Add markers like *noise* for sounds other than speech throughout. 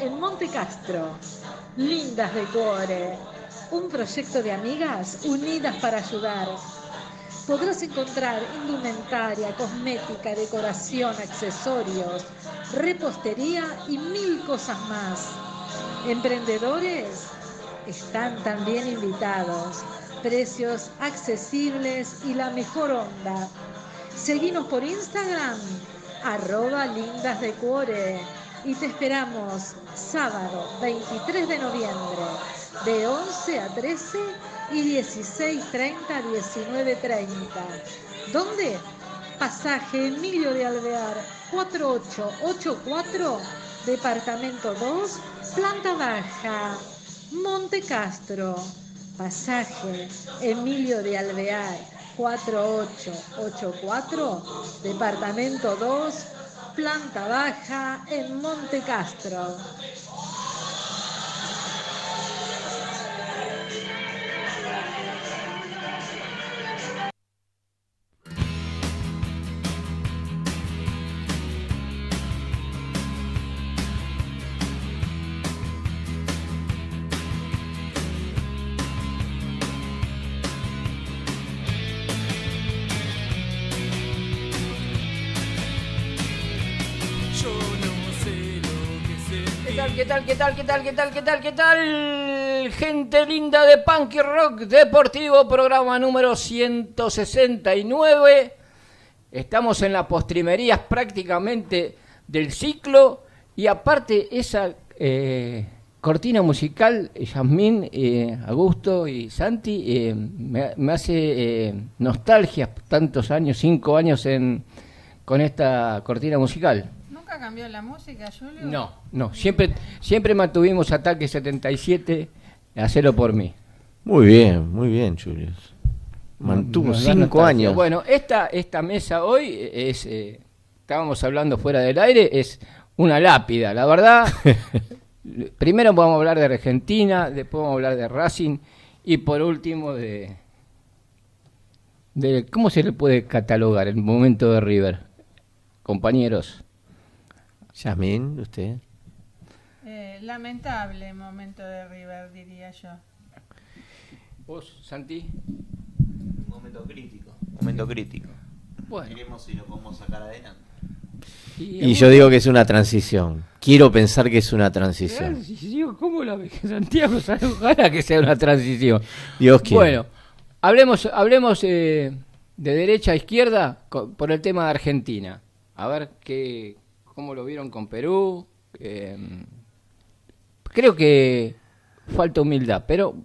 en Monte Castro. Lindas de Core. Un proyecto de amigas unidas para ayudar. Podrás encontrar indumentaria, cosmética, decoración, accesorios, repostería y mil cosas más. Emprendedores están también invitados. Precios accesibles y la mejor onda. seguimos por Instagram, arroba lindas de cuore y te esperamos sábado 23 de noviembre de 11 a 13 y 16.30 a 19.30. ¿Dónde? Pasaje Emilio de Alvear 4884, Departamento 2, Planta Baja, Monte Castro. Pasaje Emilio de Alvear 4884, Departamento 2, planta baja en Monte Castro. ¿Qué tal? ¿Qué tal? ¿Qué tal? ¿Qué tal? ¿Qué tal? Gente linda de Punk Rock Deportivo, programa número 169. Estamos en las postrimerías prácticamente del ciclo y aparte esa eh, cortina musical, eh, Yasmín, eh, Augusto y Santi, eh, me, hace nostalgia tantos años, cinco años en, con esta cortina musical cambió la música, No, no. Siempre, siempre mantuvimos ataque 77 hacerlo por mí. Muy bien, muy bien, Julio. Mantuvo cinco años. Bueno, esta, esta mesa hoy es, eh, estábamos hablando fuera del aire, es una lápida. La verdad, *laughs* primero vamos a hablar de Argentina, después vamos a hablar de Racing y por último de, de ¿cómo se le puede catalogar el momento de River? Compañeros. Yasmín, usted. Eh, lamentable momento de River, diría yo. ¿Vos, Santi? momento crítico. Momento crítico. Bueno. Veremos si lo podemos sacar adelante. Y, yo digo que es una transición. Quiero pensar que es una transición. ¿cómo la ves? *laughs* Santiago? Ojalá que sea una transición. Dios quiera. Bueno, hablemos, hablemos eh, de derecha a izquierda por el tema de Argentina. A ver qué, cómo lo vieron con Perú. Em, creo que falta humildad, pero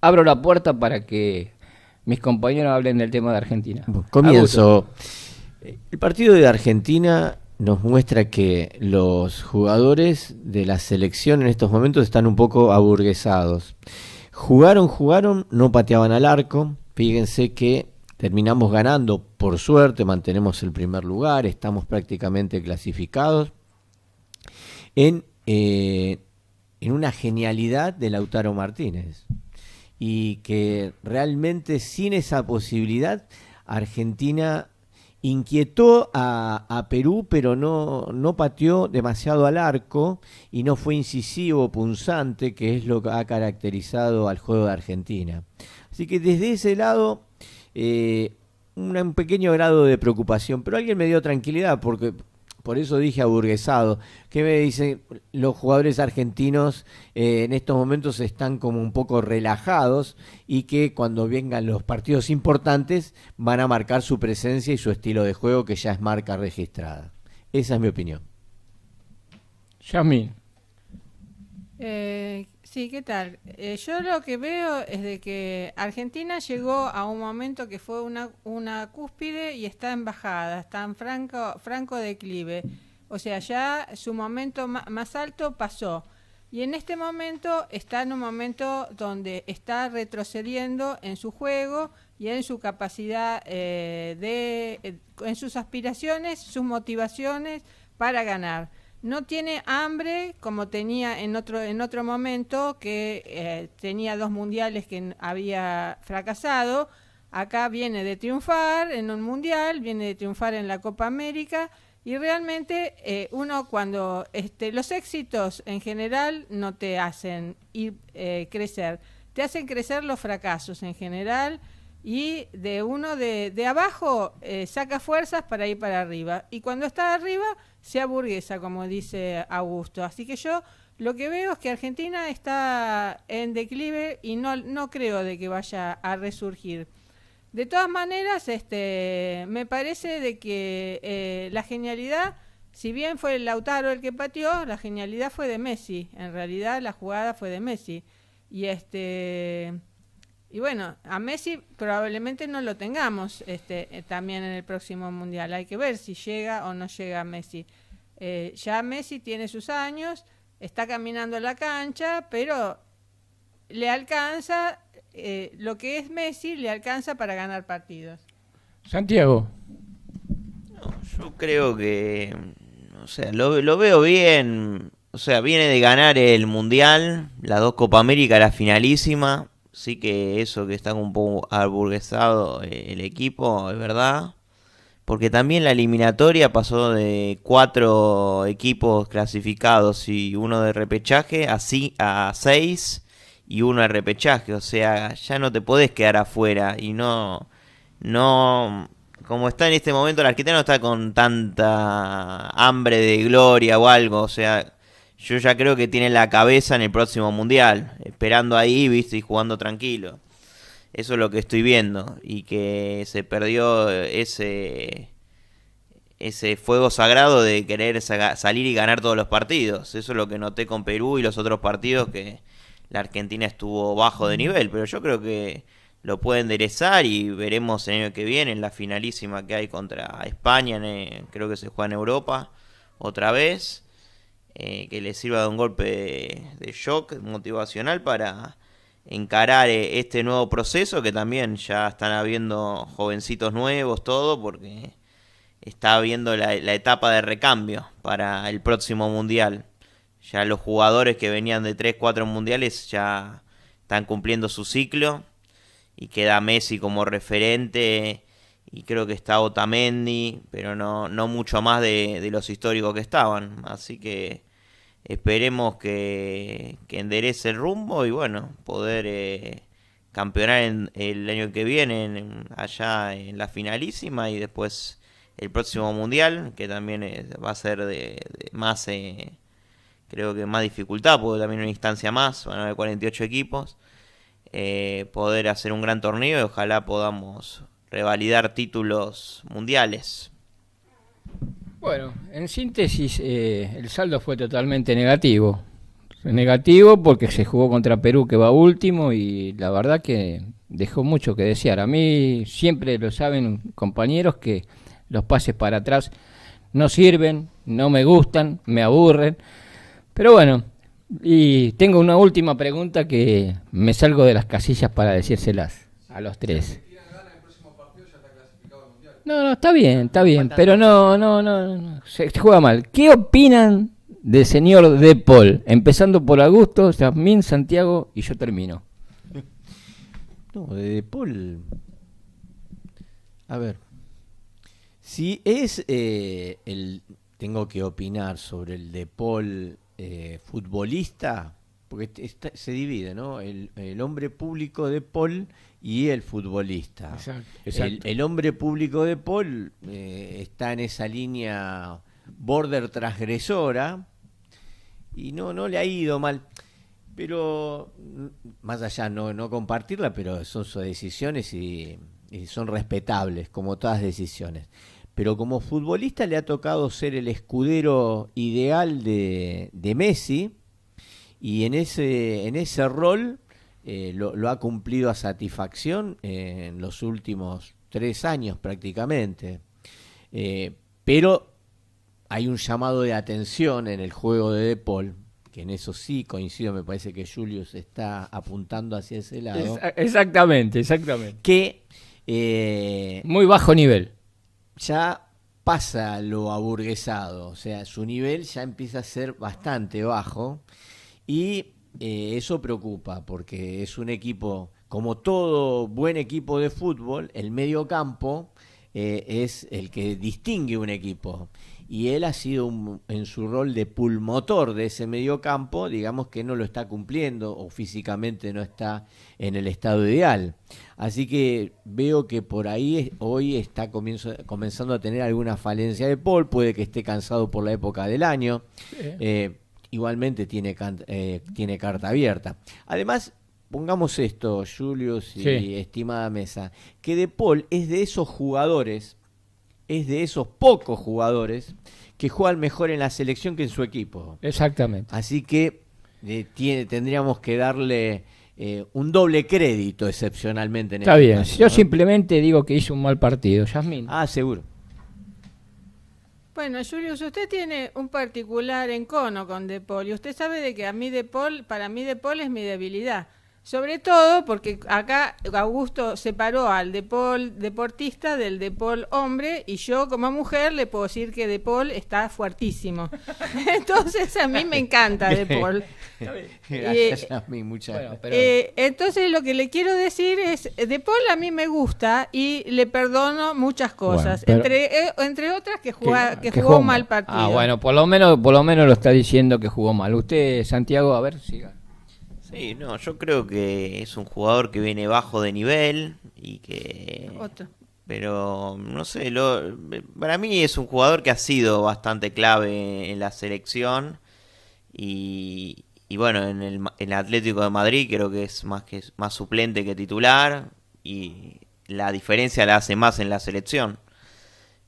abro la puerta para que mis compañeros hablen del tema de Argentina. Comienzo. Eh, el partido de Argentina nos muestra que los jugadores de la selección en estos momentos están un poco aburguesados. Jugaron, jugaron, no pateaban al arco. Fíjense que Terminamos ganando, por suerte, mantenemos el primer lugar, estamos prácticamente clasificados en, eh, en una genialidad de Lautaro Martínez. Y que realmente sin esa posibilidad, Argentina inquietó a, Perú, pero no, no pateó demasiado al arco y no fue incisivo, punzante, que es lo que ha caracterizado al juego de Argentina. Así que desde ese lado eh, un pequeño grado de preocupación, pero alguien me dio tranquilidad porque por eso dije aburguesado, que me dicen los jugadores argentinos eh, en estos momentos están como un poco relajados y que cuando vengan los partidos importantes van a marcar su presencia y su estilo de juego que ya es marca registrada. Esa es mi opinión. Sí, ¿qué tal? Eh, yo lo que veo es de que Argentina llegó a un momento que fue una, cúspide y está en bajada, está en franco, declive. O sea, ya su momento más alto pasó. Y en este momento está en un momento donde está retrocediendo en su juego y en su capacidad eh, de, eh, en sus aspiraciones, sus motivaciones para ganar no tiene hambre como tenía en otro en otro momento que eh, tenía dos mundiales que había fracasado acá viene de triunfar en un mundial viene de triunfar en la Copa América y realmente eh, uno cuando este, los éxitos en general no te hacen ir, eh, crecer te hacen crecer los fracasos en general y de uno de, de abajo saca fuerzas para ir para arriba y cuando está arriba sea burguesa, como dice Augusto. Así que yo lo que veo es que Argentina está en declive y no, no creo de que vaya a resurgir. De todas maneras, este, me parece de que eh, la genialidad, si bien fue el Lautaro el que pateó, la genialidad fue de Messi. En realidad, la jugada fue de Messi. Y este, y bueno, a Messi probablemente no lo tengamos este, eh, también en el próximo mundial. Hay que ver si llega o no llega Messi. Eh, ya Messi tiene sus años, está caminando en la cancha, pero le alcanza, eh, lo que es Messi le alcanza para ganar partidos. Santiago. yo creo que, o sea, lo, veo bien. O sea, viene de ganar el Mundial, la dos Copa América, la finalísima. Sí que eso que está un poco aburguesado eh, el equipo, es verdad porque también la eliminatoria pasó de cuatro equipos clasificados y uno de repechaje a, a seis y uno de repechaje. O sea, ya no te podés quedar afuera y no, no, como está en este momento, la arquitecta no está con tanta hambre de gloria o algo. O sea, yo ya creo que tiene la cabeza en el próximo mundial, esperando ahí, viste, y jugando tranquilo. Eso es lo que estoy viendo y que se perdió ese ese fuego sagrado de querer salir y ganar todos los partidos. Eso es lo que noté con Perú y los otros partidos que la Argentina estuvo bajo de nivel, pero yo creo que lo puede enderezar y veremos el año que viene en la finalísima que hay contra España, creo que se juega en Europa otra vez, eh, que le sirva de un golpe de shock motivacional para encarar eh, este nuevo proceso, que también ya están habiendo jovencitos nuevos, todo, porque está habiendo la, etapa de recambio para el próximo mundial. Ya los jugadores que venían de 3, 4 mundiales ya están cumpliendo su ciclo y queda Messi como referente y creo que está Otamendi, pero no, no mucho más de los históricos que estaban. Así que Esperemos que, enderece el rumbo y bueno, poder eh, campeonar en, el año que viene allá en la finalísima y después el próximo mundial, que también eh, va a ser de, más, eh, creo que más dificultad, porque también una instancia más, van a haber 48 equipos. poder hacer un gran torneo y ojalá podamos revalidar títulos mundiales. Bueno, en síntesis, eh, el saldo fue totalmente negativo. Negativo porque se jugó contra Perú, que va último, y la verdad que dejó mucho que desear. A mí siempre lo saben compañeros que los pases para atrás no sirven, no me gustan, me aburren. Pero bueno, y tengo una última pregunta que me salgo de las casillas para decírselas a los tres. No, no, está bien, está bien, pero no, no, no, no, se juega mal. ¿Qué opinan del señor De Paul? Empezando por Augusto, Jasmine, Santiago y yo termino. *laughs* No, de De Paul. A ver. Si es eh, el. Tengo que opinar sobre el De Paul eh, futbolista, porque se divide, ¿no? El, el hombre público De Paul y el futbolista. El, hombre público de Paul eh, está en esa línea border transgresora y no, no le ha ido mal. Pero mm, más allá no, no compartirla, pero son sus decisiones y, son respetables, como todas decisiones. Pero como futbolista le ha tocado ser el escudero ideal de, Messi y en ese, en ese rol eh, lo, ha cumplido a satisfacción en los últimos tres años prácticamente. Eh, pero hay un llamado de atención en el juego de De Paul, que en eso sí coincido, me parece que Julius está apuntando hacia ese lado. exactamente, exactamente. Que... Eh, Muy bajo nivel. Ya pasa lo aburguesado, o sea, su nivel ya empieza a ser bastante bajo y eh, eso preocupa porque es un equipo, como todo buen equipo de fútbol, el medio campo eh, es el que distingue un equipo. Y él ha sido en su rol de pulmotor de ese medio campo, digamos que no lo está cumpliendo o físicamente no está en el estado ideal. Así que veo que por ahí hoy está comenzando a tener alguna falencia de Paul, puede que esté cansado por la época del año. Eh, igualmente tiene, eh, tiene carta abierta. Además, pongamos esto, Julius y estimada mesa, que De Paul es de esos jugadores, es de esos pocos jugadores que juegan mejor en la selección que en su equipo. Exactamente. Así que eh, tendríamos que darle eh, un doble crédito excepcionalmente. En Está este bien, yo simplemente digo que hizo un mal partido, Ah, seguro. Bueno, Julius, usted tiene un particular encono con De y usted sabe de que a mí De para mí De es mi debilidad. Sobre todo porque acá Augusto separó al de Paul deportista del de Paul hombre y yo como mujer le puedo decir que de Paul está fuertísimo. *laughs* entonces a mí me encanta de *laughs* Gracias eh, a mí, muchas eh, entonces lo que le quiero decir es, de Paul a mí me gusta y le perdono muchas cosas, entre, eh, entre otras que, que, jugó, mal partido. Ah, bueno, por lo menos por lo menos lo está diciendo que jugó mal. Usted, Santiago, a ver, siga. Sí, no, yo creo que es un jugador que viene bajo de nivel y que... Pero no sé, lo, para mí es un jugador que ha sido bastante clave en la selección y, bueno, en el, Atlético de Madrid creo que es más, que, más suplente que titular y la diferencia la hace más en la selección.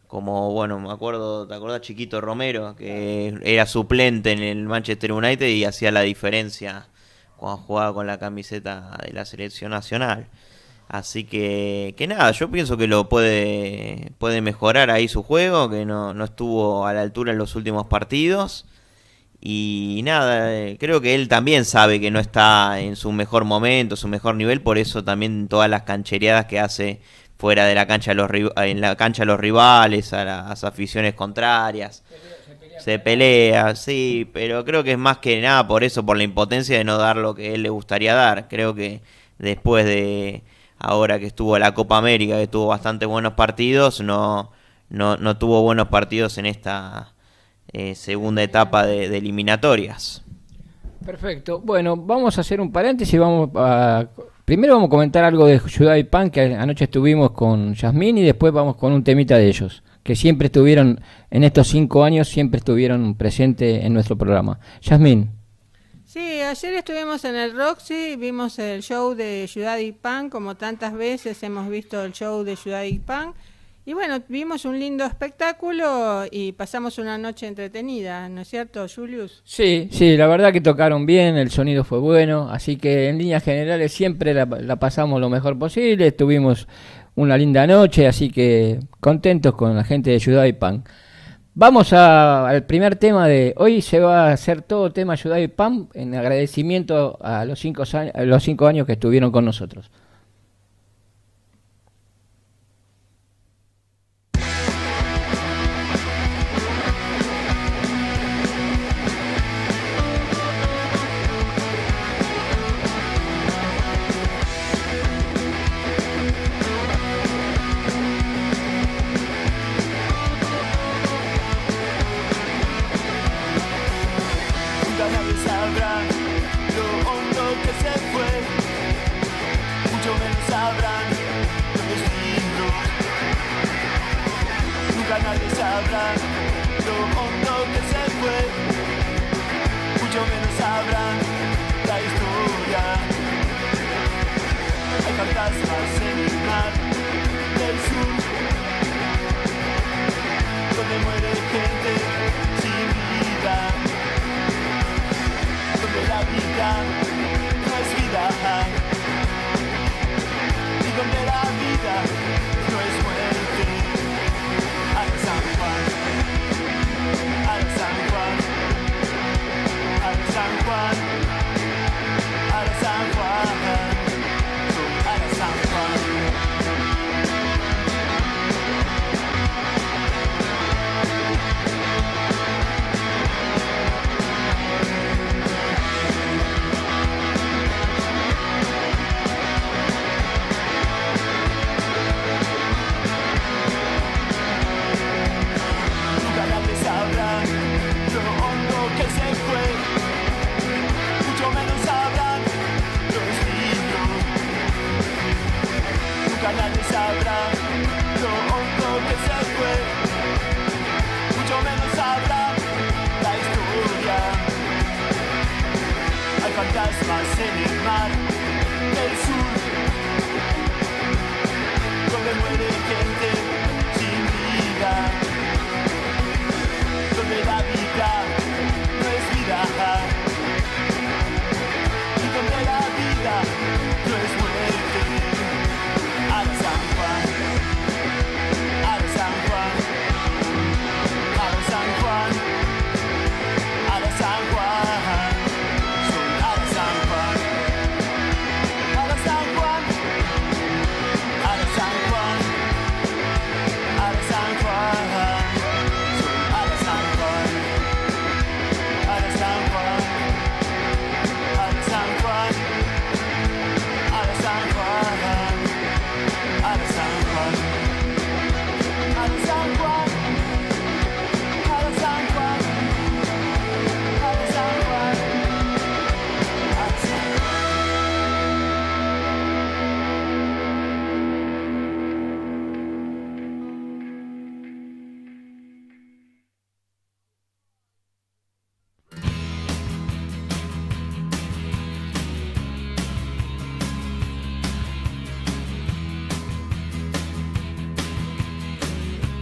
Como, bueno, me acuerdo, ¿te acuerdas Chiquito Romero? Que era suplente en el Manchester United y hacía la diferencia cuando jugaba con la camiseta de la selección nacional. Así que, que nada, yo pienso que lo puede, puede mejorar ahí su juego, que no, no estuvo a la altura en los últimos partidos. Y nada, eh, creo que él también sabe que no está en su mejor momento, su mejor nivel, por eso también todas las canchereadas que hace fuera de la cancha los en la cancha a los rivales, a las aficiones contrarias. Se pelea, sí, pero creo que es más que nada por eso, por la impotencia de no dar lo que él le gustaría dar. Creo que después de ahora que estuvo la Copa América, que tuvo bastante buenos partidos, no, no, tuvo buenos partidos en esta eh, segunda etapa de, eliminatorias. Perfecto. Bueno, vamos a hacer un paréntesis. Vamos a, primero vamos a comentar algo de y Pan, que anoche estuvimos con Yasmín, y después vamos con un temita de ellos que siempre estuvieron, en estos cinco años, siempre estuvieron presentes en nuestro programa. Yasmín. Sí, ayer estuvimos en el Roxy, vimos el show de Ciudad y Pan, como tantas veces hemos visto el show de Ciudad y Pan. Y bueno, vimos un lindo espectáculo y pasamos una noche entretenida, ¿no es cierto, Julius? Sí, sí, la verdad que tocaron bien, el sonido fue bueno, así que en líneas generales siempre la, la pasamos lo mejor posible, estuvimos una linda noche, así que contentos con la gente de Yudai Pan. Vamos al primer tema de hoy, se va a hacer todo tema Yudai Pan en agradecimiento a los cinco, a los cinco años que estuvieron con nosotros.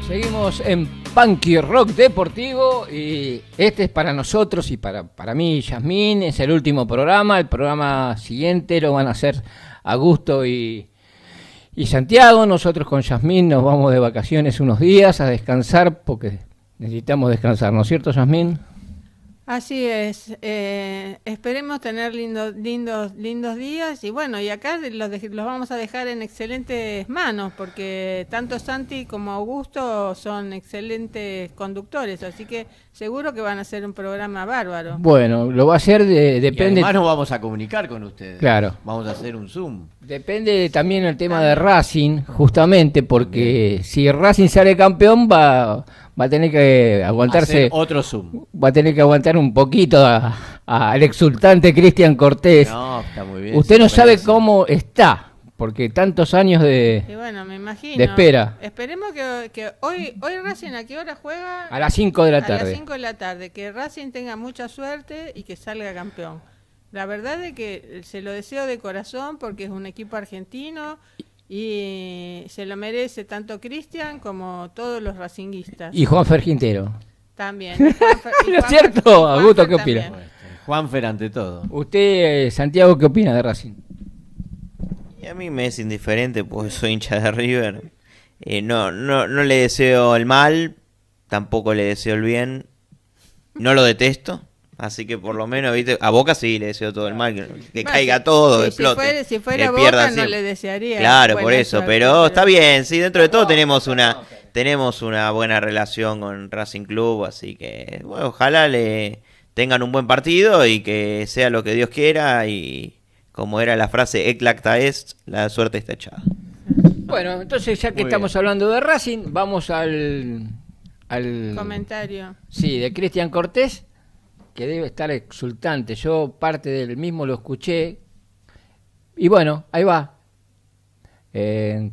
Seguimos en Punky Rock Deportivo y este es para nosotros y para, para mí, Yasmín, es el último programa. El programa siguiente lo van a hacer Augusto y, y Santiago. Nosotros con Yasmín nos vamos de vacaciones unos días a descansar porque necesitamos descansar, ¿no es cierto, Yasmín? Así es. Eh, esperemos tener lindos, lindos, lindos días y bueno, y acá los, los vamos a dejar en excelentes manos porque tanto Santi como Augusto son excelentes conductores, así que seguro que van a ser un programa bárbaro. Bueno, lo va a ser, depende. además nos vamos a comunicar con ustedes. Claro. Vamos a hacer un zoom. Depende también el tema de Racing, justamente porque si Racing sale campeón va va a tener que aguantarse. otro Zoom. Va a tener que aguantar un poquito al exultante Cristian Cortés. No, está muy bien. Usted no sabe cómo está, porque tantos años de. bueno, me imagino. espera. Esperemos que, hoy, hoy Racing, ¿a qué hora juega? A las 5 de la tarde. A las 5 de la tarde. Que Racing tenga mucha suerte y que salga campeón. La verdad es que se lo deseo de corazón porque es un equipo argentino y se lo merece tanto Cristian como todos los racinguistas. Y Juan Ferjintero También. *laughs* es cierto? Augusto, ¿qué opina? Fer ante todo. Usted, eh, Santiago, ¿qué opina de Racing? a mí me es indiferente, pues soy hincha de River. Eh, no, no, no le deseo el mal, tampoco le deseo el bien. No lo detesto. Así que por lo menos, A Boca sí le deseo todo el mal, que, caiga todo, si, explote. Fuera, si fuera Boca no le desearía. Claro, por eso, pero, está bien, sí, dentro de todo tenemos una tenemos una buena relación con Racing Club, así que bueno, ojalá le tengan un buen partido y que sea lo que Dios quiera y como era la frase "Eclacta est, la suerte está echada. Bueno, entonces ya que estamos hablando de Racing, vamos al al comentario. Sí, de Cristian Cortés que debe estar exultante. Yo parte del mismo lo escuché. Y bueno, ahí va. Eh,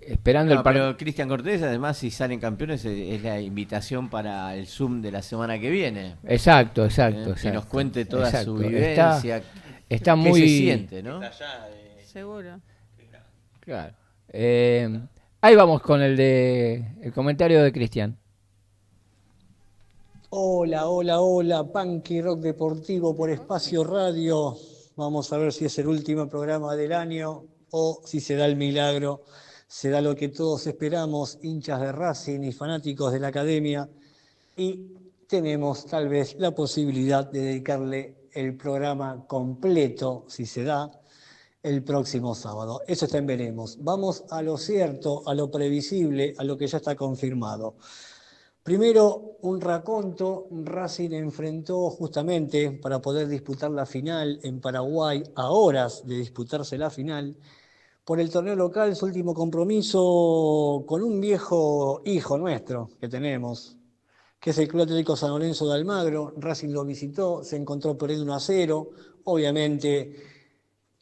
esperando el Pero Cristian Cortés, además, si salen campeones, es, la invitación para el Zoom de la semana que viene. Exacto, exacto. Eh, que nos cuente toda su vivencia. Está, está muy. Se siente, ¿no? Seguro. Claro. Eh, ahí vamos con el, de, el comentario de Cristian. Hola, hola, hola, Punky Rock Deportivo por Espacio Radio. Vamos a ver si es el último programa del año o si se da el milagro, se da lo que todos esperamos, hinchas de Racing y fanáticos de la academia. Y tenemos tal vez la posibilidad de dedicarle el programa completo, si se da, el próximo sábado. Eso está en veremos. Vamos a lo cierto, a lo previsible, a lo que ya está confirmado. Primero, un raconto. Racing enfrentó justamente para poder disputar la final en Paraguay, a horas de disputarse la final, por el torneo local, su último compromiso con un viejo hijo nuestro que tenemos, que es el Club Atlético San Lorenzo de Almagro. Racing lo visitó, se encontró perdiendo 1 a 0. Obviamente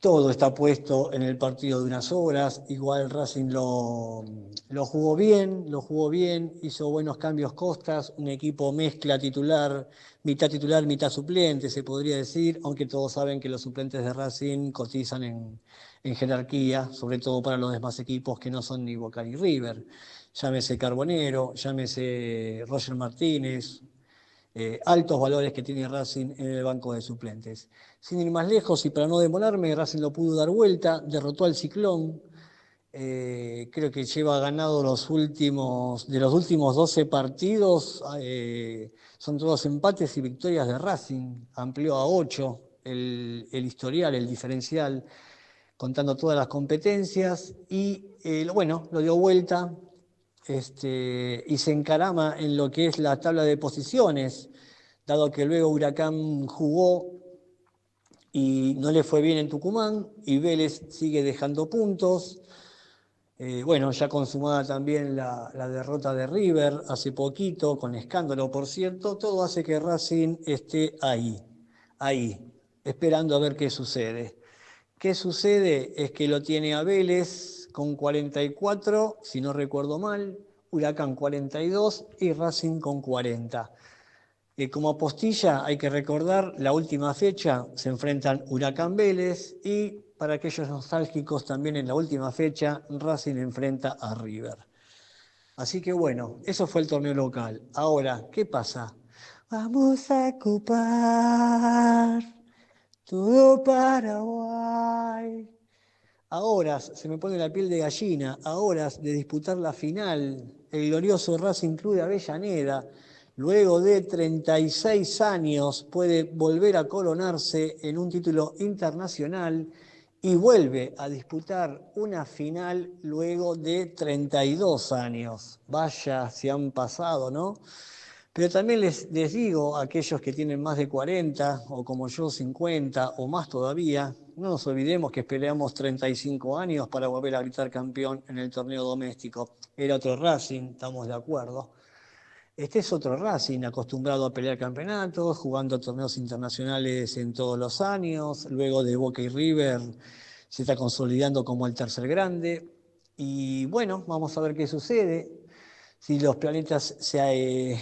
todo está puesto en el partido de unas horas. Igual Racing lo, lo, jugó bien, lo jugó bien, hizo buenos cambios costas, un equipo mezcla titular, mitad titular, mitad suplente, se podría decir, aunque todos saben que los suplentes de Racing cotizan en, en jerarquía, sobre todo para los demás equipos que no son ni Boca ni River. Llámese Carbonero, llámese Roger Martínez, eh, altos valores que tiene Racing en el banco de suplentes. Sin ir más lejos y para no demorarme, Racing lo pudo dar vuelta, derrotó al Ciclón, eh, creo que lleva ganado los últimos, de los últimos 12 partidos, eh, son todos empates y victorias de Racing, amplió a 8 el, el historial, el diferencial, contando todas las competencias y bueno, lo dio vuelta, este, y se encarama en lo que es la tabla de posiciones, dado que luego Huracán jugó y no le fue bien en Tucumán y Vélez sigue dejando puntos. Eh, bueno, ya consumada también la, la, derrota de River hace poquito, con escándalo, por cierto, todo hace que Racing esté ahí, ahí, esperando a ver qué sucede. ¿Qué sucede? Es que lo tiene a Vélez, con 44, si no recuerdo mal, Huracán 42 y Racing con 40. Eh, como apostilla hay que recordar la última fecha, se enfrentan Huracán Vélez y para aquellos nostálgicos también en la última fecha, Racing enfrenta a River. Así que bueno, eso fue el torneo local. Ahora, ¿qué pasa? Vamos a ocupar todo Paraguay. Ahora se me pone la piel de gallina, a horas de disputar la final, el glorioso Racing Club de Avellaneda, luego de 36 años puede volver a coronarse en un título internacional y vuelve a disputar una final luego de 32 años. Vaya, se han pasado, ¿no? Pero también les, digo a aquellos que tienen más de 40 o como yo 50 o más todavía, no nos olvidemos que esperamos 35 años para volver a gritar campeón en el torneo doméstico. Era otro Racing, estamos de acuerdo. Este es otro Racing acostumbrado a pelear campeonatos, jugando torneos internacionales en todos los años, luego de Boca y River se está consolidando como el tercer grande. Y bueno, vamos a ver qué sucede si los planetas se, eh,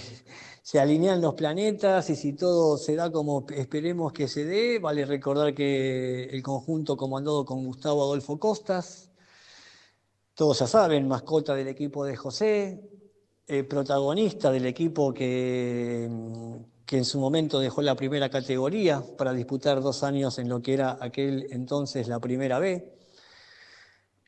se alinean los planetas y si todo se da como esperemos que se dé, vale recordar que el conjunto comandado con Gustavo Adolfo Costas, todos ya saben, mascota del equipo de José, eh, protagonista del equipo que, que en su momento dejó la primera categoría para disputar dos años en lo que era aquel entonces la primera B.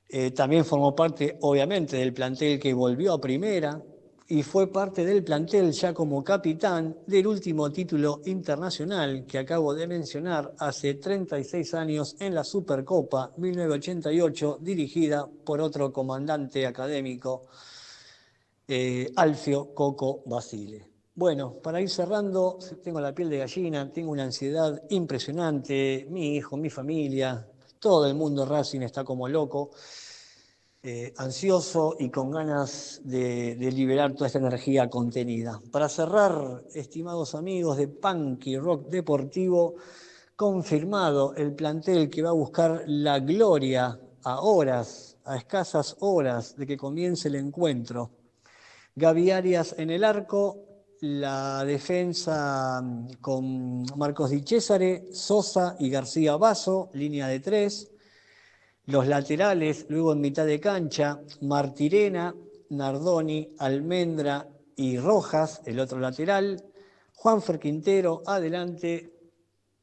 Eh, también formó parte, obviamente, del plantel que volvió a primera, y fue parte del plantel ya como capitán del último título internacional que acabo de mencionar hace 36 años en la Supercopa 1988 dirigida por otro comandante académico, eh, Alfio Coco Basile. Bueno, para ir cerrando, tengo la piel de gallina, tengo una ansiedad impresionante, mi hijo, mi familia, todo el mundo Racing está como loco. Eh, ansioso y con ganas de, liberar toda esta energía contenida. Para cerrar, estimados amigos de punk y rock deportivo, confirmado el plantel que va a buscar la gloria a horas, a escasas horas de que comience el encuentro. Gaviarias Arias en el arco, la defensa mm, con Marcos Di Cesare, Sosa y García Vaso, línea de tres. Los laterales, luego en mitad de cancha, Martirena, Nardoni, Almendra y Rojas, el otro lateral. Juanfer Quintero, adelante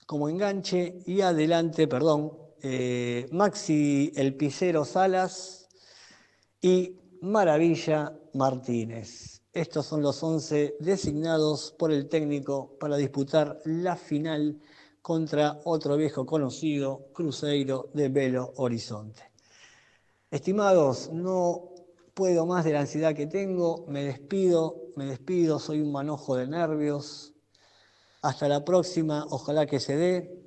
como enganche y adelante, perdón, eh, Maxi El Picero Salas y Maravilla Martínez. Estos son los 11 designados por el técnico para disputar la final contra otro viejo conocido, Cruzeiro de Belo Horizonte. Estimados, no puedo más de la ansiedad que tengo, me despido, me despido, soy un manojo de nervios. Hasta la próxima, ojalá que se dé.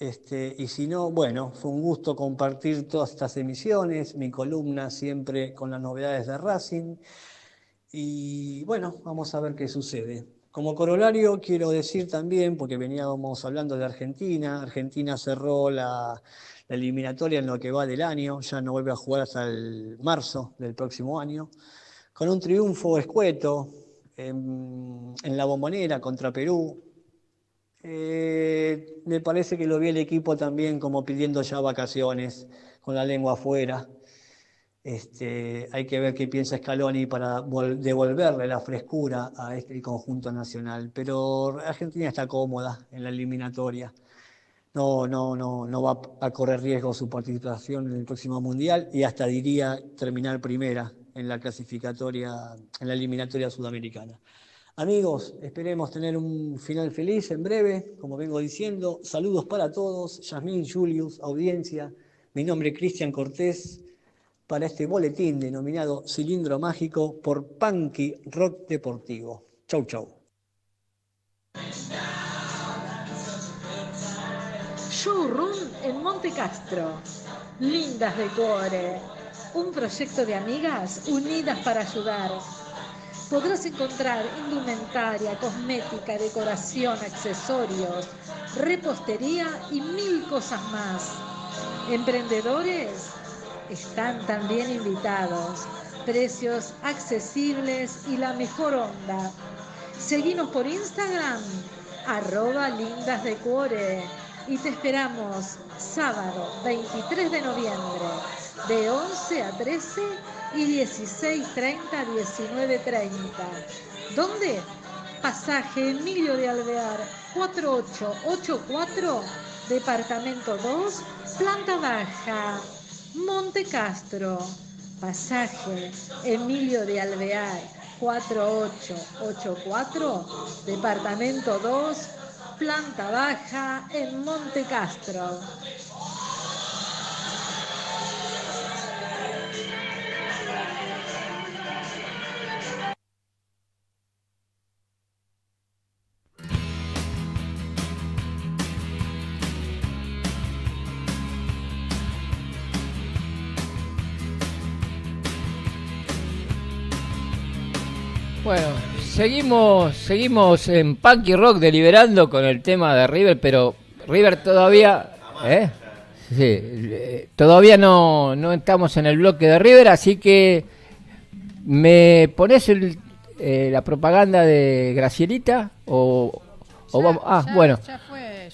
Este, y si no, bueno, fue un gusto compartir todas estas emisiones, mi columna siempre con las novedades de Racing. Y bueno, vamos a ver qué sucede. Como corolario quiero decir también, porque veníamos hablando de Argentina, Argentina cerró la, eliminatoria en lo que va del año, ya no vuelve a jugar hasta el marzo del próximo año, con un triunfo escueto en, la bombonera contra Perú. Eh, me parece que lo vi el equipo también como pidiendo ya vacaciones, con la lengua afuera. Este, hay que ver qué piensa Scaloni para devolverle la frescura a este conjunto nacional. Pero Argentina está cómoda en la eliminatoria. No, no, no, no va a correr riesgo su participación en el próximo mundial y hasta diría terminar primera en la clasificatoria, en la eliminatoria sudamericana. Amigos, esperemos tener un final feliz en breve, como vengo diciendo. Saludos para todos, Yasmín, Julius, audiencia. Mi nombre es Cristian Cortés para este boletín denominado Cilindro Mágico por Punky Rock Deportivo. Chau, chau. Showroom en Monte Castro. Lindas de Un proyecto de amigas unidas para ayudar. Podrás encontrar indumentaria, cosmética, decoración, accesorios, repostería y mil cosas más. Emprendedores están también invitados. Precios accesibles y la mejor onda. Seguimos por Instagram, arroba lindas de cuore. Y te esperamos sábado 23 de noviembre de 11 a 13 y 16.30 a 19.30. ¿Dónde? Pasaje Emilio de Alvear 4884, Departamento 2, Planta Baja. Monte Castro, pasaje Emilio de Alvear, 4884, departamento 2, planta baja en Monte Castro. seguimos, seguimos en punk y rock deliberando con el tema de River, pero River todavía. ¿eh? Eh, todavía no, no estamos en el bloque de River, así que me pones eh, la propaganda de Gracielita o, Ah, bueno.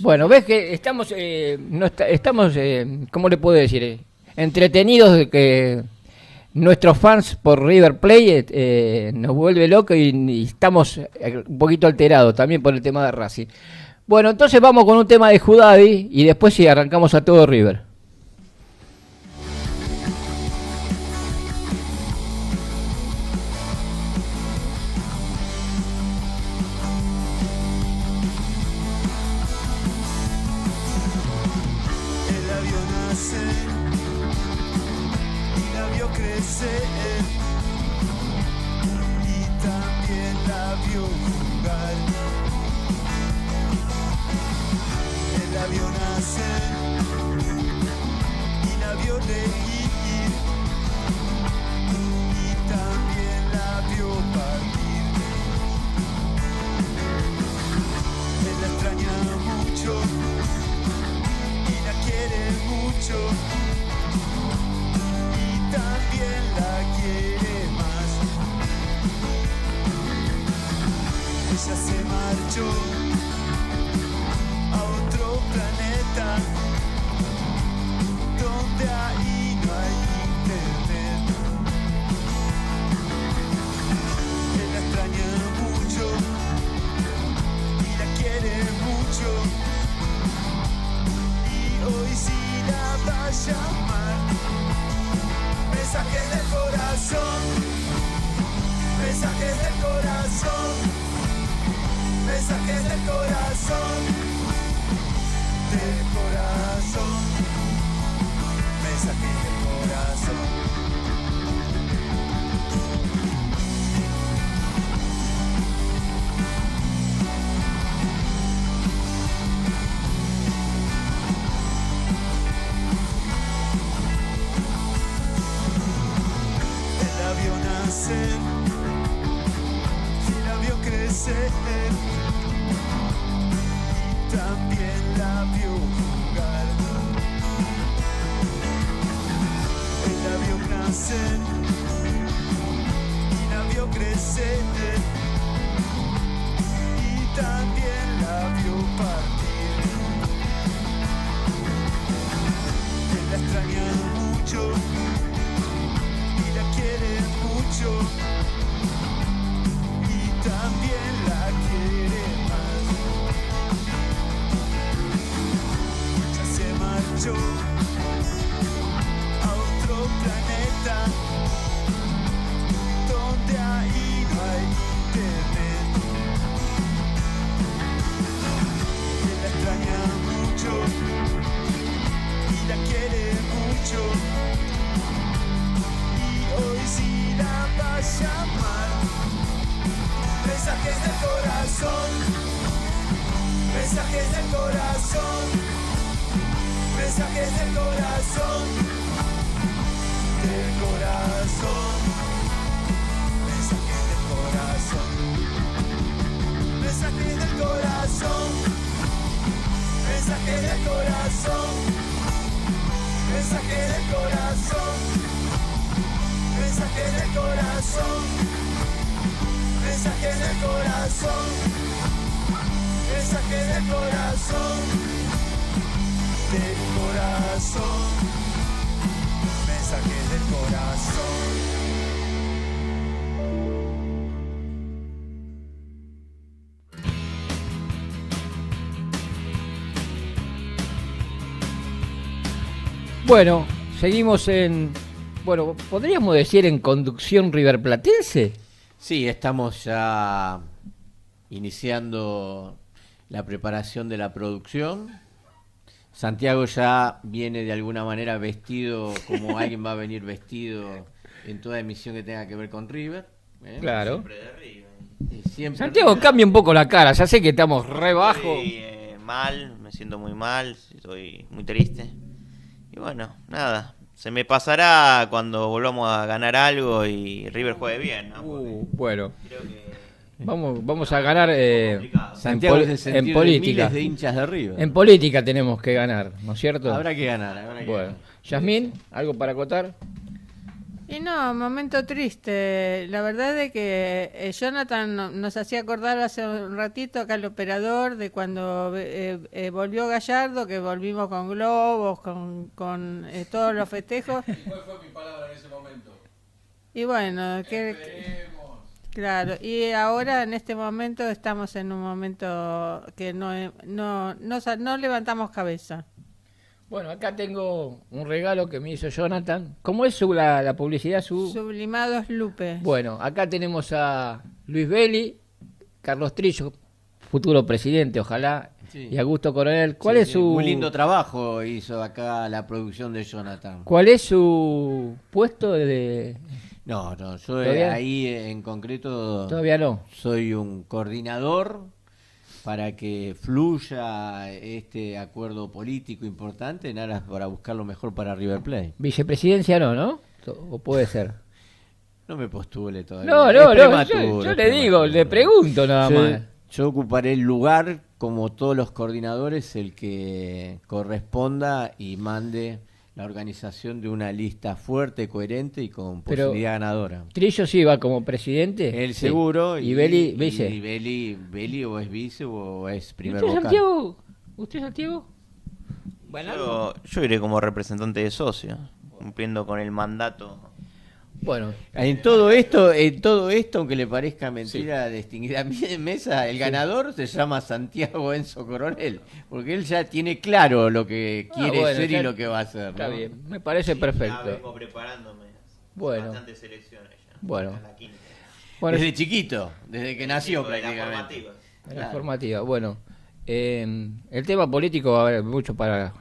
bueno, ves que estamos, no estamos, ¿cómo le puedo decir? Entretenidos de que nuestros fans por River Play eh, nos vuelve loco y, estamos eh, un poquito alterados también por el tema de Racing. Bueno, entonces vamos con un tema de Judadi y después si arrancamos a todo River. Bueno, seguimos en, bueno, podríamos decir en conducción riverplatense. Sí, estamos ya iniciando la preparación de la producción. Santiago ya viene de alguna manera vestido como *laughs* alguien va a venir vestido en toda emisión que tenga que ver con River. ¿eh? Claro. Siempre de River. Santiago cambia un poco la cara, ya sé que estamos re bajo. Estoy, eh, mal, me siento muy mal, estoy muy triste. Y bueno, nada. Se me pasará cuando volvamos a ganar algo y River juegue bien, uh, bueno. Vamos, vamos a ganar eh, en, política. hinchas de En política tenemos que ganar, ¿no es cierto? Habrá que ganar. Yasmín, ¿algo para acotar? Y no, momento triste. La verdad es que eh, Jonathan nos hacía acordar hace un ratito acá el operador de cuando eh, eh, volvió Gallardo, que volvimos con globos, con, todos los festejos. *laughs* ¿Y fue mi palabra en ese momento? Y bueno, claro, y ahora en este momento estamos en un momento que no, no, no, no levantamos cabeza. Bueno, acá tengo un regalo que me hizo Jonathan. ¿Cómo es su, la, publicidad? Su... Sublimados Lupe. Bueno, acá tenemos a Luis Belli, Carlos Trillo, futuro presidente, ojalá, sí. y Augusto Coronel. ¿Cuál es su... Muy lindo trabajo hizo acá la producción de Jonathan. ¿Cuál es su puesto de...? No, no, yo ahí en concreto... Todavía no. Soy un coordinador para que fluya este acuerdo político importante en aras para buscar lo mejor para River Plate. Vicepresidencia no, ¿no? O puede ser. No me postule todavía. No, no, no. Yo, le digo, le pregunto nada más. Yo ocuparé el lugar, como todos los coordinadores, el que corresponda y mande la organización de una lista fuerte, coherente y con posibilidad ganadora. Trillo sí va como presidente. Él seguro. Y, Beli Y Beli, o es vice o es primer ¿Usted es Santiago? ¿Usted Santiago? Yo, yo iré como representante de socio, cumpliendo con el mandato bueno, en todo esto, en todo esto, aunque le parezca mentira distinguir mí mi mesa, el ganador se llama Santiago Enzo Coronel, porque él ya tiene claro lo que ah, quiere ser y lo que va a hacer. me parece perfecto. preparándome. Bueno. ya. Bueno. Desde chiquito, desde que nació prácticamente. la formativa. Bueno, em, el tema político va a haber mucho para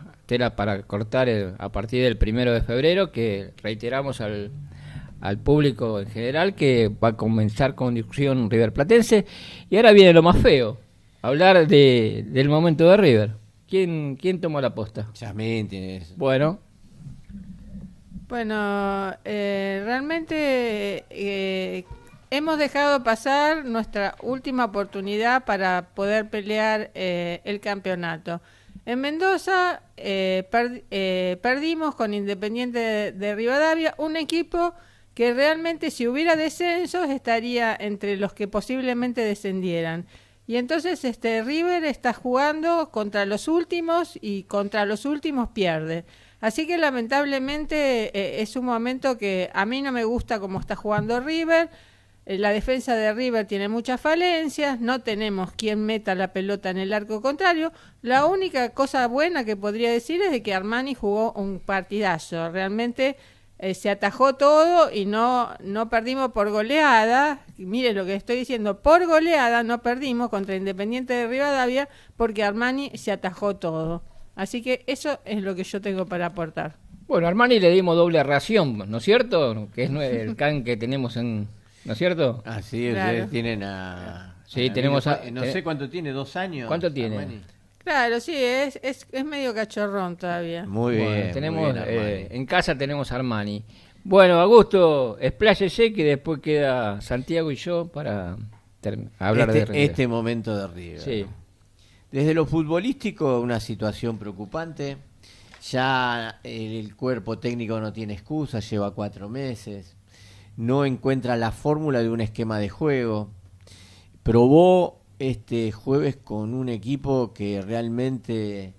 para cortar eh, a partir del primero de febrero, que reiteramos al al público en general que va a comenzar con discusión River Platense. Y ahora viene lo más feo, hablar de, del momento de River. ¿Quién, quién tomó la aposta? Yasmín tienes. Bueno. Bueno, eh, realmente eh, hemos dejado pasar nuestra última oportunidad para poder pelear eh, el campeonato. En Mendoza perdimos con Independiente de, Rivadavia un equipo que realmente si hubiera descensos estaría entre los que posiblemente descendieran. Y entonces este River está jugando contra los últimos y contra los últimos pierde. Así que lamentablemente eh, es un momento que a mí no me gusta cómo está jugando River. Eh, la defensa de River tiene muchas falencias, no tenemos quien meta la pelota en el arco contrario. La única cosa buena que podría decir es de que Armani jugó un partidazo. Realmente eh, se atajó todo y no, no perdimos por goleada. mire lo que estoy diciendo, por goleada no perdimos contra Independiente de Rivadavia porque Armani se atajó todo. Así que eso es lo que yo tengo para aportar. Bueno, Armani le dimos doble ración, ¿no es cierto? Que es el can que tenemos en... ¿No es cierto? Así, ah, tienen a... Sí, tenemos... A, no eh, sé cuánto tiene, dos años. ¿Cuánto tiene? Claro, sí, es, es, medio cachorrón todavía. Muy bien. Tenemos, eh, en casa tenemos Armani. Bueno, Augusto, expláyese que después queda Santiago y yo para hablar este, de Este momento de River. Sí. Desde lo futbolístico, una situación preocupante. Ya eh, el, cuerpo técnico no tiene excusa, lleva cuatro meses. No encuentra la fórmula de un esquema de juego. Probó este jueves con un equipo que realmente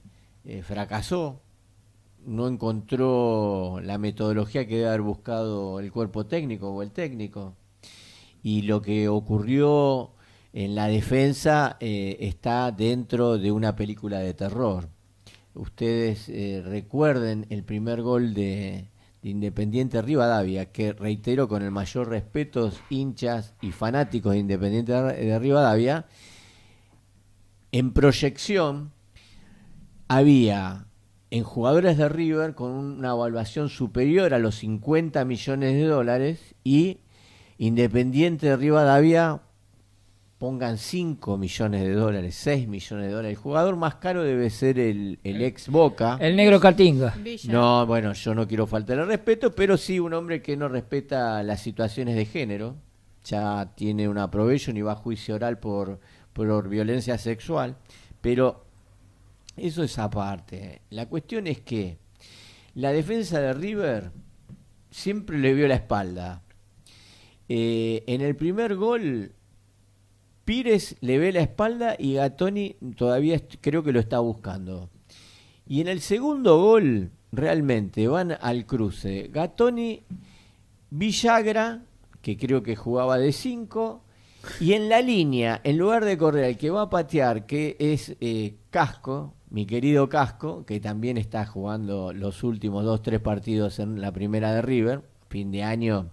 eh, fracasó, no encontró la metodología que debe haber buscado el cuerpo técnico o el técnico. Y lo que ocurrió en la defensa eh, está dentro de una película de terror. Ustedes eh, recuerden el primer gol de, Independiente Rivadavia, que reitero con el mayor respeto, hinchas y fanáticos de Independiente de Rivadavia, en proyección había en jugadores de River con una evaluación superior a los 50 millones de dólares y Independiente de Rivadavia pongan 5 millones de dólares, 6 millones de dólares. El jugador más caro debe ser el, ex Boca. El negro Catinga. No, bueno, yo no quiero faltar el respeto, pero sí un hombre que no respeta las situaciones de género. Ya tiene una probation y va a juicio oral por, por violencia sexual. Pero eso es aparte. La cuestión es que la defensa de River siempre le vio la espalda. Eh, en el primer gol Pires le ve la espalda y Gatoni todavía creo que lo está buscando. Y en el segundo gol, realmente, van al cruce. Gatoni, Villagra, que creo que jugaba de 5, y en la línea, en lugar de correr el que va a patear, que es eh, Casco, mi querido Casco, que también está jugando los últimos dos, tres partidos en la primera de River, fin de año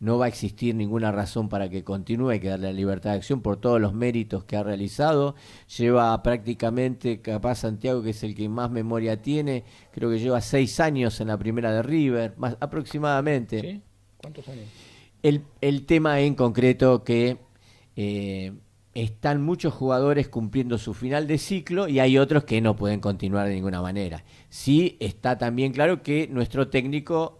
no va a existir ninguna razón para que continúe, que darle la libertad de acción por todos los méritos que ha realizado. Lleva prácticamente, capaz Santiago, que es el que más memoria tiene, creo que lleva seis años en la primera de River, más aproximadamente. ¿Sí? ¿Cuántos años? El, tema en concreto que eh, están muchos jugadores cumpliendo su final de ciclo y hay otros que no pueden continuar de ninguna manera. Sí está también claro que nuestro técnico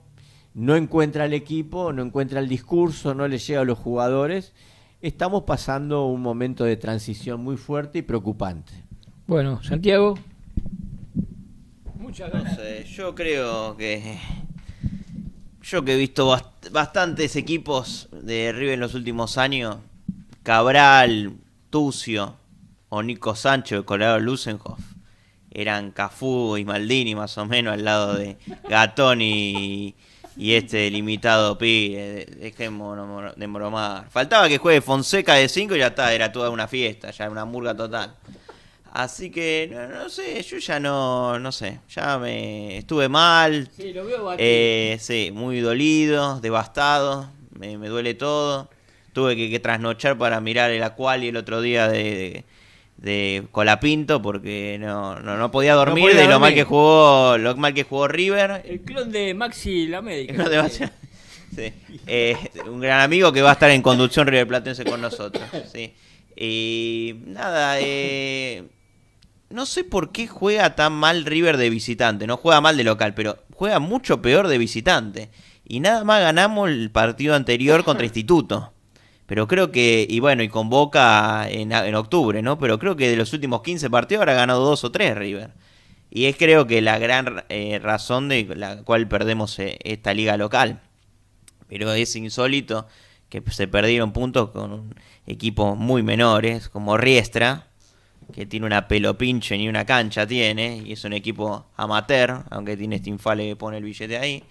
no encuentra el equipo, no encuentra el discurso, no le llega a los jugadores. Estamos pasando un momento de transición muy fuerte y preocupante. Bueno, Santiago. Muchas gracias. yo creo que. Yo que he visto bastantes equipos de River en los últimos años: Cabral, Tucio o Nico Sancho, Colorado Lusenhoff eran Cafú y Maldini más o menos al lado de Gatón y, y este limitado Pi, dejemos de Moromar. Faltaba que juegue Fonseca de 5 y ya está, era toda una fiesta, ya una murga total. Así que no, sé, yo ya no, no sé, ya me estuve mal. Sí, lo veo eh, sí, muy dolido, devastado, me, me duele todo. Tuve que, trasnochar para mirar el acual y el otro día de de Colapinto porque no, no, no podía dormir de lo mal que jugó lo mal que jugó River el clon de Maxi la médica eh, un gran amigo que va a estar en conducción River Platense con nosotros sí. y nada eh, no sé por qué juega tan mal River de visitante no juega mal de local pero juega mucho peor de visitante y nada más ganamos el partido anterior contra Instituto pero creo que, y bueno, y convoca en, octubre, ¿no? Pero creo que de los últimos 15 partidos ha ganado dos o tres River. Y es creo que la gran eh, razón de la cual perdemos eh, esta liga local. Pero es insólito que se perdieron puntos con equipos muy menores, como Riestra, que tiene una pelo pinche ni una cancha tiene, y es un equipo amateur, aunque tiene Stinfale este que pone el billete ahí.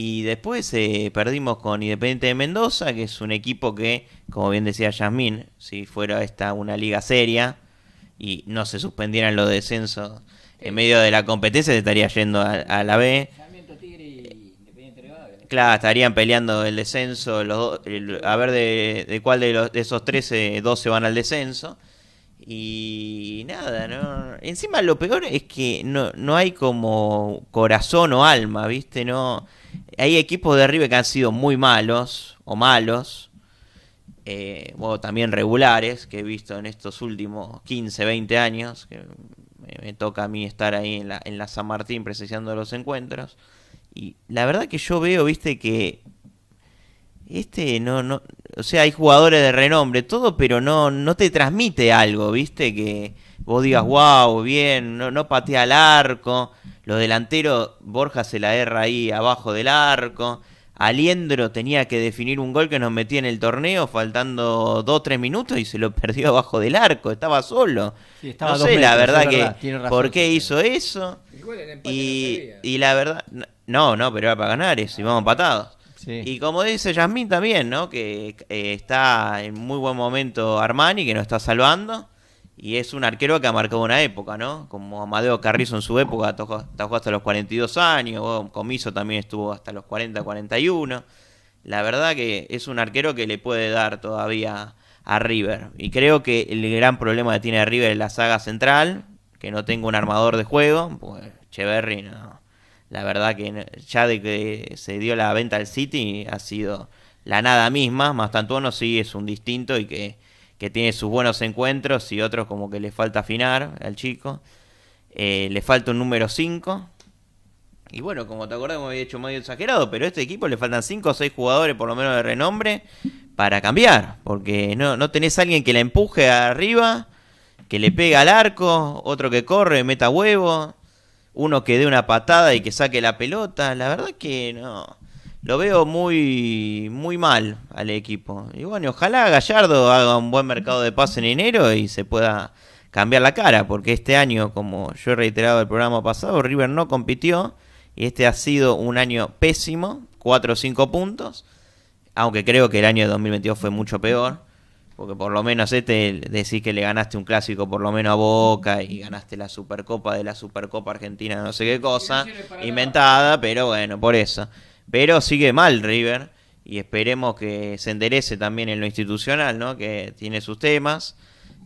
Y después eh, perdimos con Independiente de Mendoza, que es un equipo que, como bien decía Yasmín, si fuera esta una liga seria y no se suspendieran los descensos en medio de la competencia, se estaría yendo a, la B. Claro, estarían peleando el descenso, a ver de, cuál de, los, de, esos 13, 12 eh, van al descenso. Y nada, ¿no? Encima lo peor es que no, no hay como corazón o alma, ¿viste? No, hay equipos de River que han sido muy malos o malos, eh, o también regulares, que he visto en estos últimos 15, 20 años, que me, toca a mí estar ahí en la, San Martín presenciando los encuentros. Y la verdad que yo veo, viste, que este no, no, o sea, hay jugadores de renombre, todo, pero no, no te transmite algo, viste, que vos digas, wow, bien, no, no patea al arco, los delanteros, Borja se la erra ahí abajo del arco. Aliendro tenía que definir un gol que nos metía en el torneo faltando o tres minutos y se lo perdió abajo del arco, estaba solo. no sé, la verdad que por qué hizo eso. y, y, la verdad, no, no, pero era para ganar si vamos vamos empatados. Y como dice Yasmín también, ¿no? Que eh, está en muy buen momento Armani, que nos está salvando. Y es un arquero que ha marcado una época, ¿no? Como Amadeo Carrizo en su época, tocó hasta los 42 años, Comiso también estuvo hasta los 40, 41. La verdad que es un arquero que le puede dar todavía a River. Y creo que el gran problema que tiene River es la saga central, que no tengo un armador de juego. Pues Cheverry, no. La verdad que ya de que se dio la venta al City ha sido la nada misma. Más tanto uno sí es un distinto y que que tiene sus buenos encuentros y otros como que le falta afinar al chico. Eh, le falta un número 5. Y bueno, como te acordás, me había hecho medio exagerado, pero a este equipo le faltan 5 o 6 jugadores por lo menos de renombre para cambiar, porque no, no tenés alguien que la empuje arriba, que le pega al arco, otro que corre, meta huevo, uno que dé una patada y que saque la pelota. La verdad que no lo veo muy, muy mal al equipo. Y bueno, ojalá Gallardo haga un buen mercado de paz en enero y se pueda cambiar la cara, porque este año, como yo he reiterado el programa pasado, River no compitió y este ha sido un año pésimo, 4 o 5 puntos, aunque creo que el año de 2022 fue mucho peor, porque por lo menos este decís que le ganaste un clásico por lo menos a Boca y ganaste la Supercopa de la Supercopa Argentina, no sé qué cosa, inventada, pero bueno, por eso. Pero sigue mal River y esperemos que se enderece también en lo institucional, ¿no? Que tiene sus temas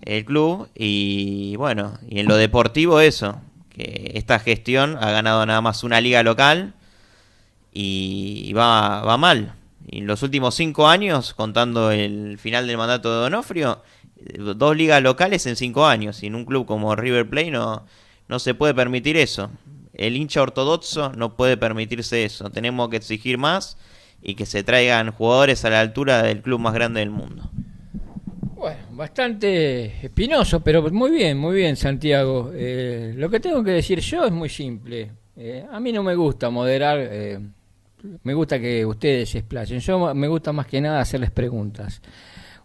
el club y bueno, y en lo deportivo eso, que esta gestión ha ganado nada más una liga local y va, va mal. Y en los últimos cinco años, contando el final del mandato de Donofrio, dos ligas locales en cinco años. Y en un club como River Plate no, no se puede permitir eso. El hincha ortodoxo no puede permitirse eso. Tenemos que exigir más y que se traigan jugadores a la altura del club más grande del mundo. Bueno, bastante espinoso, pero muy bien, muy bien, Santiago. Eh, lo que tengo que decir yo es muy simple. Eh, a mí no me gusta moderar, eh, me gusta que ustedes se explayen. Yo me gusta más que nada hacerles preguntas.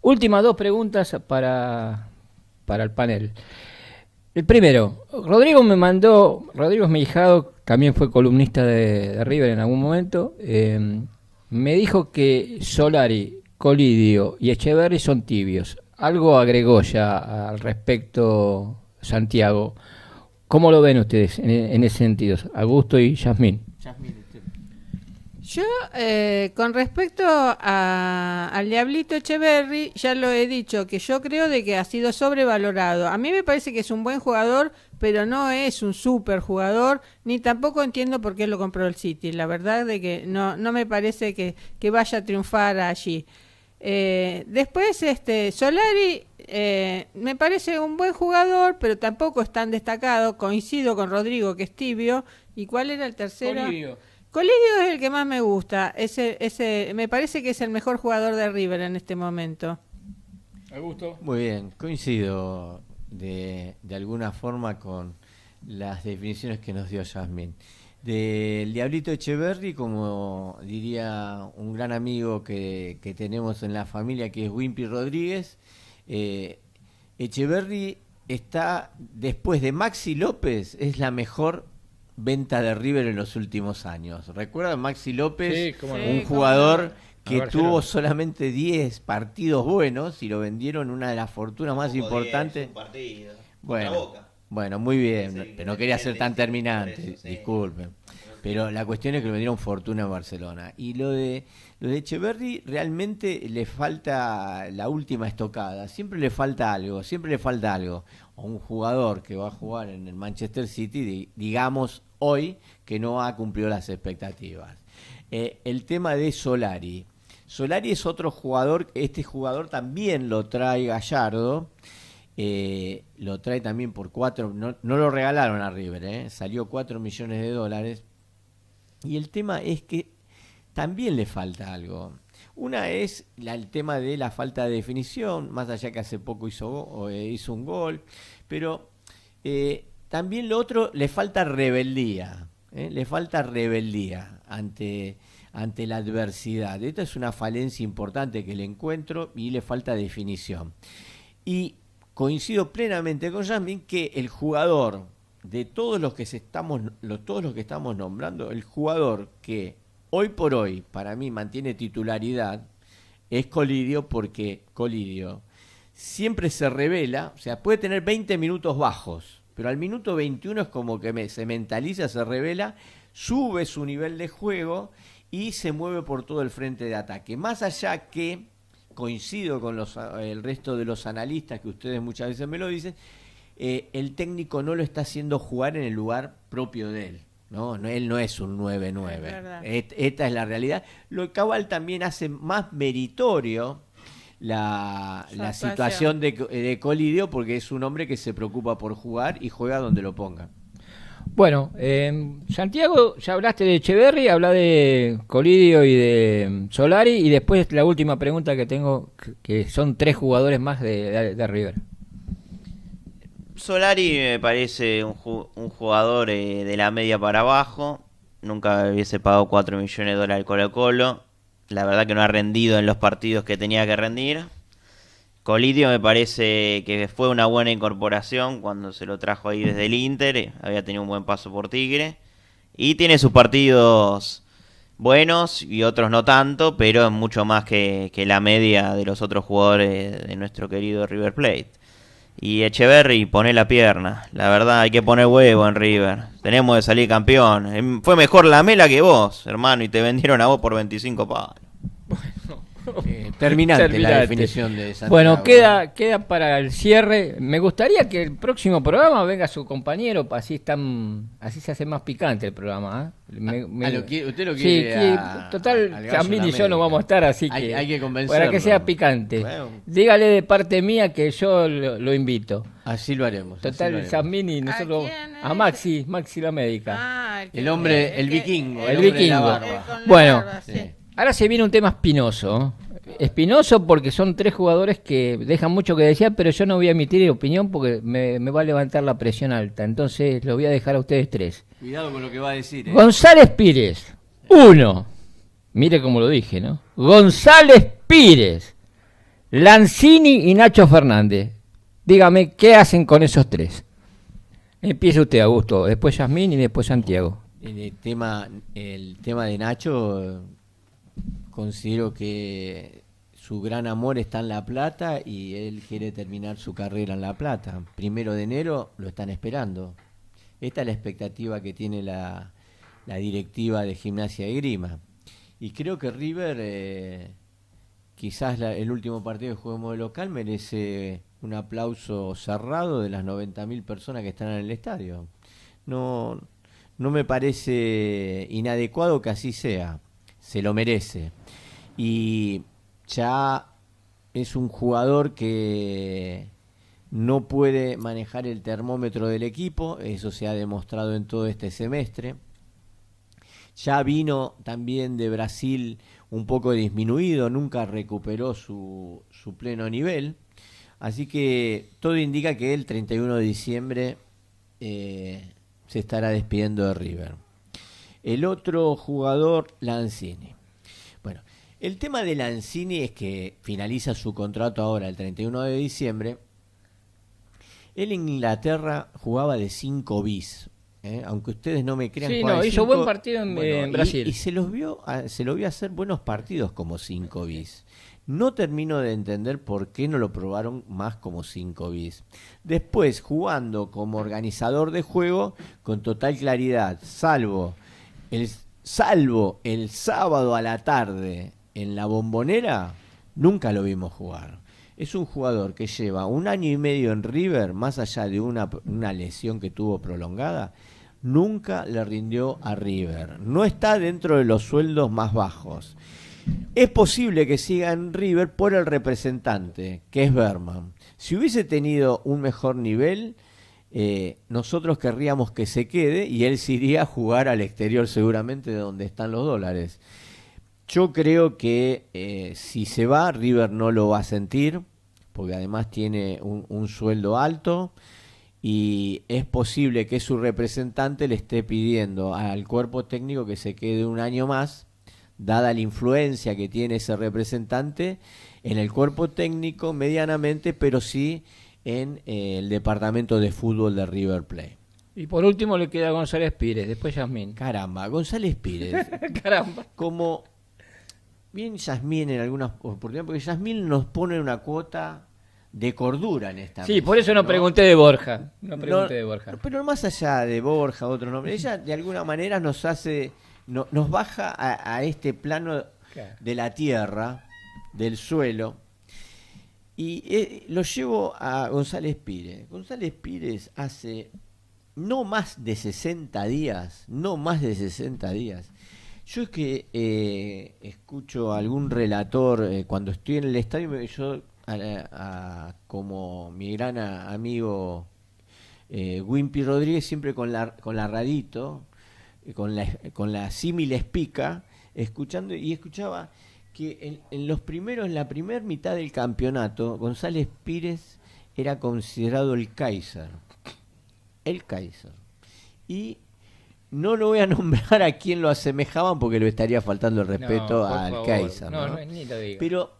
Últimas dos preguntas para, para el panel. El primero, Rodrigo me mandó, Rodrigo es mi hijado, también fue columnista de, River en algún momento, em, me dijo que Solari, Colidio y Echeverri son tibios. Algo agregó ya al respecto Santiago. ¿Cómo lo ven ustedes en, en ese sentido? Augusto y Yasmín. Yasmín. Yo, eh, con respecto al Diablito Echeverry, ya lo he dicho, que yo creo de que ha sido sobrevalorado. A mí me parece que es un buen jugador, pero no es un super jugador, ni tampoco entiendo por qué lo compró el City. La verdad de que no, no me parece que, vaya a triunfar allí. Eh, después, este Solari eh, me parece un buen jugador, pero tampoco es tan destacado. Coincido con Rodrigo, que es tibio. ¿Y cuál era el tercero? Colegio es el que más me gusta. Ese, ese, me parece que es el mejor jugador de River en este momento. Muy bien, coincido de, alguna forma con las definiciones que nos dio Jasmine. Del Diablito Echeverry, como diría un gran amigo que, tenemos en la familia, que es Wimpy Rodríguez, eh, Echeverry está, después de Maxi López, es la mejor venta de River en los últimos años. ¿Recuerda Maxi López? Sí, un jugador que tuvo solamente 10 partidos buenos y lo vendieron una de las fortunas más importantes. bueno, boca. bueno, muy bien, pero no quería ser tan terminante, disculpen. Pero la cuestión es que lo vendieron fortuna en Barcelona. Y lo de, lo de Echeverry realmente le falta la última estocada. Siempre le falta algo, siempre le falta algo. A un jugador que va a jugar en el Manchester City, digamos, hoy que no ha cumplido las expectativas. Eh, el tema de Solari. Solari es otro jugador, este jugador también lo trae Gallardo, eh, lo trae también por cuatro, no, no, lo regalaron a River, eh, salió cuatro millones de dólares. Y el tema es que también le falta algo. Una es el tema de la falta de definición, más allá que hace poco hizo, hizo un gol, pero también lo otro, le falta rebeldía, ¿eh? le falta rebeldía ante, ante la adversidad. Esta es una falencia importante que le encuentro y le falta definición. Y coincido plenamente con Jasmine que el jugador, de todos los que estamos, todos los que estamos nombrando, el jugador que hoy por hoy para mí mantiene titularidad es Colidio porque Colidio siempre se revela, o sea, puede tener 20 minutos bajos, pero al minuto 21 es como que se mentaliza, se revela, sube su nivel de juego y se mueve por todo el frente de ataque. Más allá que, coincido con los, el resto de los analistas que ustedes muchas veces me lo dicen, eh, el técnico no lo está haciendo jugar en el lugar propio de él. No, él no es un 9-9. esta es la realidad. Lo que Cabal también hace más meritorio la, situación de, eh, de, Colidio porque es un hombre que se preocupa por jugar y juega donde lo ponga Bueno, eh, Santiago, ya hablaste de Echeverry, habla de Colidio y de mm, Solari y después la última pregunta que tengo, que son tres jugadores más de, de, River. Solari me parece un, jugador eh, de la media para abajo, nunca hubiese pagado 4 millones de dólares al Colo Colo, la verdad que no ha rendido en los partidos que tenía que rendir. Colidio me parece que fue una buena incorporación cuando se lo trajo ahí desde el Inter. Eh, había tenido un buen paso por Tigre. Y tiene sus partidos buenos y otros no tanto, pero es mucho más que, que la media de los otros jugadores de nuestro querido River Plate. Y Echeverry pone la pierna. La verdad, hay que poner huevo en River. Tenemos de salir campeón. Em, fue mejor la mela que vos, hermano, y te vendieron a vos por 25 pa. Eh, *laughs* terminante, la definición de Santiago. Bueno, queda, queda para el cierre. Me gustaría que el próximo programa venga su compañero, así están, así se hace más picante el programa. ¿ah? Ah, ah, usted lo quiere total, Camil y yo no vamos a estar, así que, para que sea picante. Dígale de parte mía que yo lo, invito. Así lo haremos. Total, y nosotros. ¿A, Maxi, Maxi la médica. el, hombre, el, vikingo. El, vikingo. Bueno, Ahora se viene un tema espinoso. Espinoso porque son tres jugadores que dejan mucho que decir, pero yo no voy a emitir opinión porque me, va a levantar la presión alta. Entonces lo voy a dejar a ustedes tres. Cuidado con lo que va a decir. ¿eh? González Pires, uno. Mire como lo dije, ¿no? González Pires, Lanzini y Nacho Fernández. Dígame, ¿qué hacen con esos tres? Empieza usted, Augusto, después Yasmín y después Santiago. El tema, el tema de Nacho considero que su gran amor está en La Plata y él quiere terminar su carrera en La Plata. Primero de enero lo están esperando. Esta es la expectativa que tiene la, directiva de Gimnasia de Grima. Y creo que River, eh, quizás el último partido de juego de local, merece un aplauso cerrado de las 90.000 personas que están en el estadio. No, no me parece inadecuado que así sea. Se lo merece y ya es un jugador que no puede manejar el termómetro del equipo, eso se ha demostrado en todo este semestre. Ya vino también de Brasil un poco disminuido, nunca recuperó su, pleno nivel. Así que todo indica que el 31 de diciembre eh, se estará despidiendo de River. El otro jugador, Lanzini. El tema de Lanzini es que finaliza su contrato ahora el 31 de diciembre. Él en Inglaterra jugaba de 5 bis, ¿eh? aunque ustedes no me crean. Sí, no, hizo buen partido en, Brasil. Y, se, los vio, se lo vio hacer buenos partidos como 5 bis. No termino de entender por qué no lo probaron más como 5 bis. Después, jugando como organizador de juego, con total claridad, salvo el, salvo el sábado a la tarde en la bombonera nunca lo vimos jugar. Es un jugador que lleva un año y medio en River, más allá de una, lesión que tuvo prolongada, nunca le rindió a River. No está dentro de los sueldos más bajos. Es posible que siga en River por el representante, que es Berman. Si hubiese tenido un mejor nivel, eh, nosotros querríamos que se quede y él se iría a jugar al exterior seguramente de donde están los dólares. Yo creo que eh, si se va, River no lo va a sentir, porque además tiene un, sueldo alto y es posible que su representante le esté pidiendo al cuerpo técnico que se quede un año más, dada la influencia que tiene ese representante en el cuerpo técnico medianamente, pero sí en eh, el departamento de fútbol de River Plate. Y por último le queda González Pires, después Yasmín. Caramba, González Pires. *laughs* Caramba. Como bien Yasmín en algunas oportunidades, porque Yasmín nos pone una cuota de cordura en esta. Sí, por eso no, pregunté de Borja. Pero más allá de Borja, otro nombre, ella de alguna manera nos hace, nos baja a, este plano de la tierra, del suelo. Y eh, lo llevo a González Pires. González Pires hace no más de 60 días, no más de 60 días, yo es que eh, escucho a algún relator eh, cuando estoy en el estadio, yo como mi gran amigo eh, Wimpy Rodríguez, siempre con la, con la radito, eh, con la, con la símil espica, escuchando y escuchaba que en, los primeros, en la primera mitad del campeonato, González Pires era considerado el Kaiser. El Kaiser. Y no lo voy a *laughs* nombrar a quien lo asemejaban porque le estaría faltando el respeto al Kaiser. No, ¿no? Ni lo digo. Pero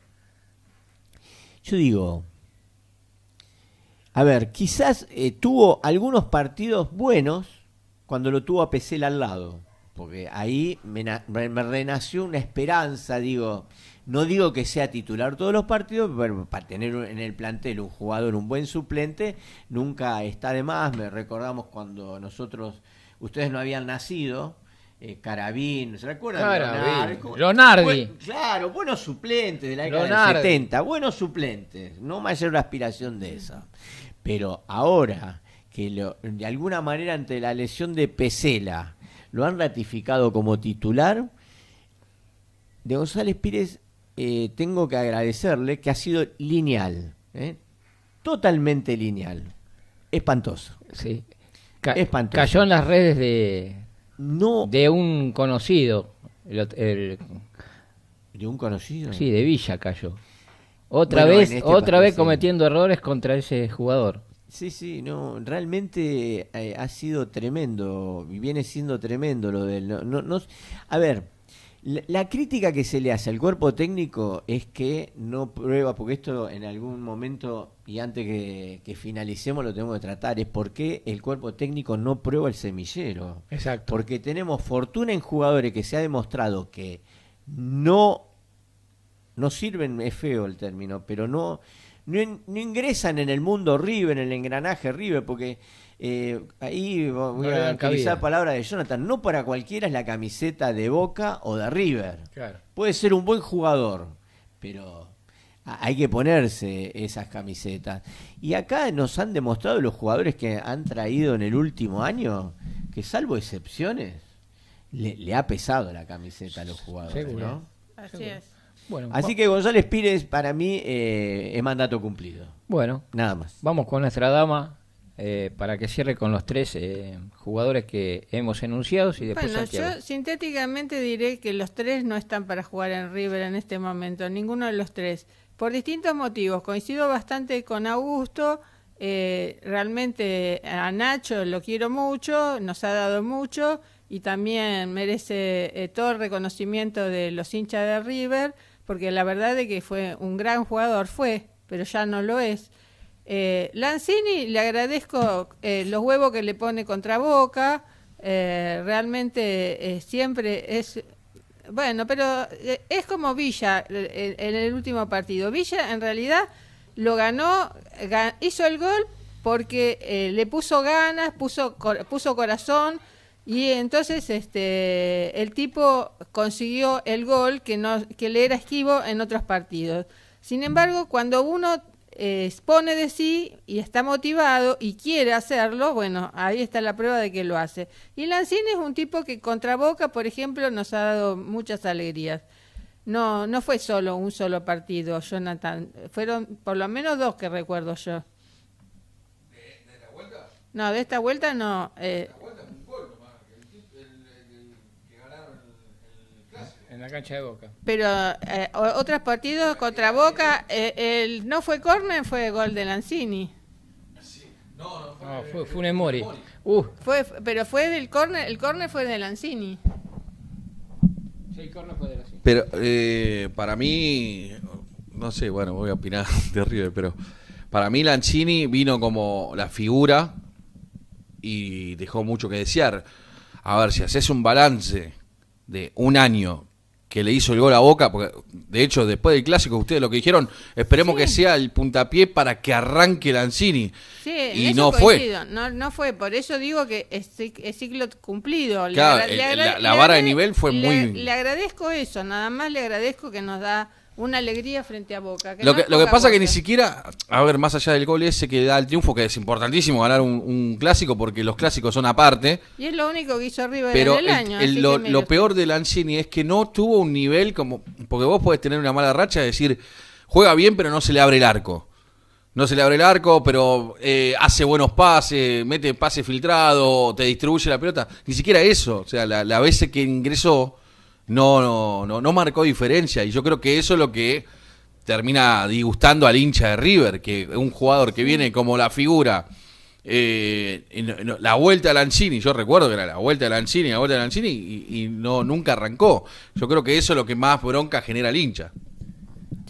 yo digo, a ver, quizás eh, tuvo algunos partidos buenos cuando lo tuvo a Pesel al lado, porque ahí me, me, renació una esperanza, digo, no digo que sea titular todos los partidos, pero para tener en el plantel un jugador, un buen suplente, nunca está de más, me recordamos cuando nosotros ustedes no habían nacido. Eh, Carabín, ¿se acuerdan? Leonardi. claro, buenos suplentes de la década del 70, buenos suplentes, no una aspiración de esa. Pero ahora que de alguna manera ante la lesión de Pesela lo han ratificado como titular, de González Pires eh, tengo que agradecerle que ha sido lineal, ¿eh? totalmente lineal, espantoso. Sí, Cayó en las redes de, no. de un conocido. ¿De un conocido? Sí, de Villa cayó. Otra vez, este otra vez cometiendo errores contra ese jugador. Sí, sí, no, realmente eh, ha sido tremendo, y viene siendo tremendo lo del... a ver, la, crítica que se le hace al cuerpo técnico es que no prueba, porque esto en algún momento y antes que, finalicemos lo tenemos que tratar, es por qué el cuerpo técnico no prueba el semillero. Exacto. Porque tenemos fortuna en jugadores que se ha demostrado que no, no sirven, es feo el término, pero no, no, no ingresan en el mundo River, en el engranaje River, porque eh, ahí voy a utilizar palabra de Jonathan. No para cualquiera es la camiseta de Boca o de River. Puede ser un buen jugador, pero hay que ponerse esas camisetas. Y acá nos han demostrado los jugadores que han traído en el último año que, salvo excepciones, le, ha pesado la camiseta a los jugadores. Así es. Bueno, Así que González Pires para mí eh, es mandato cumplido. Bueno, nada más. Vamos con nuestra dama eh, para que cierre con los tres eh, jugadores que hemos enunciado. Y después bueno, yo sintéticamente diré que los tres no están para jugar en River en este momento, ninguno de los tres, por distintos motivos. Coincido bastante con Augusto, eh, realmente a Nacho lo quiero mucho, nos ha dado mucho y también merece todo el reconocimiento de los hinchas de River, porque la verdad de que fue un gran jugador, fue, pero ya no lo es eh, Lanzini, le agradezco eh, los huevos que le pone contra boca. Eh, realmente eh, siempre es. Bueno, pero es como Villa en, el último partido. Villa en realidad lo ganó, hizo el gol porque le puso ganas, puso, puso corazón. Y entonces este, el tipo consiguió el gol que, no, que le era esquivo en otros partidos. Sin embargo, cuando uno expone de sí y está motivado y quiere hacerlo, bueno, ahí está la prueba de que lo hace. Y Lanzini es un tipo que contra Boca, por ejemplo, nos ha dado muchas alegrías. No, no fue solo un solo partido, Jonathan. Fueron por lo menos dos que recuerdo yo. ¿De, esta vuelta? No, de esta vuelta no. Eh, En la cancha de Boca. Pero eh, otros partidos contra Boca, eh, el, no fue córner, fue gol de Lanzini. Sí. No, no fue, no, fue, uh. fue un pero fue del córner, el córner fue de Lancini. Sí, el fue de Lanzini. Pero eh, para mí, no sé, bueno, voy a opinar *laughs* de arriba, pero para mí Lancini vino como la figura y dejó mucho que desear. A ver, si haces un balance de un año que le hizo el gol a Boca, porque de hecho después del clásico ustedes lo que dijeron, esperemos que sea el puntapié para que arranque Lanzini. Sí, y no fue. No, no fue, por eso digo que es, ciclo cumplido. Eh, la, vara de nivel fue muy... Le agradezco eso, nada más le agradezco que nos da una alegría frente a Boca. lo, que, pasa es que ni siquiera, a ver, más allá del gol ese que da el triunfo, que es importantísimo ganar un, clásico porque los clásicos son aparte. Y es lo único que hizo arriba pero el, año. lo, peor de Lanzini es que no tuvo un nivel como. Porque vos podés tener una mala racha decir, juega bien, pero no se le abre el arco. No se le abre el arco, pero eh, hace buenos pases, mete pases filtrado, te distribuye la pelota. Ni siquiera eso. O sea, la, la vez que ingresó no, no, no, no marcó diferencia. Y yo creo que eso es lo que termina disgustando al hincha de River, que un jugador que viene como la figura. Eh, la vuelta a Lanzini, yo recuerdo que era la vuelta a Lanzini, la vuelta a Lanzini y, no nunca arrancó. Yo creo que eso es lo que más bronca genera al hincha.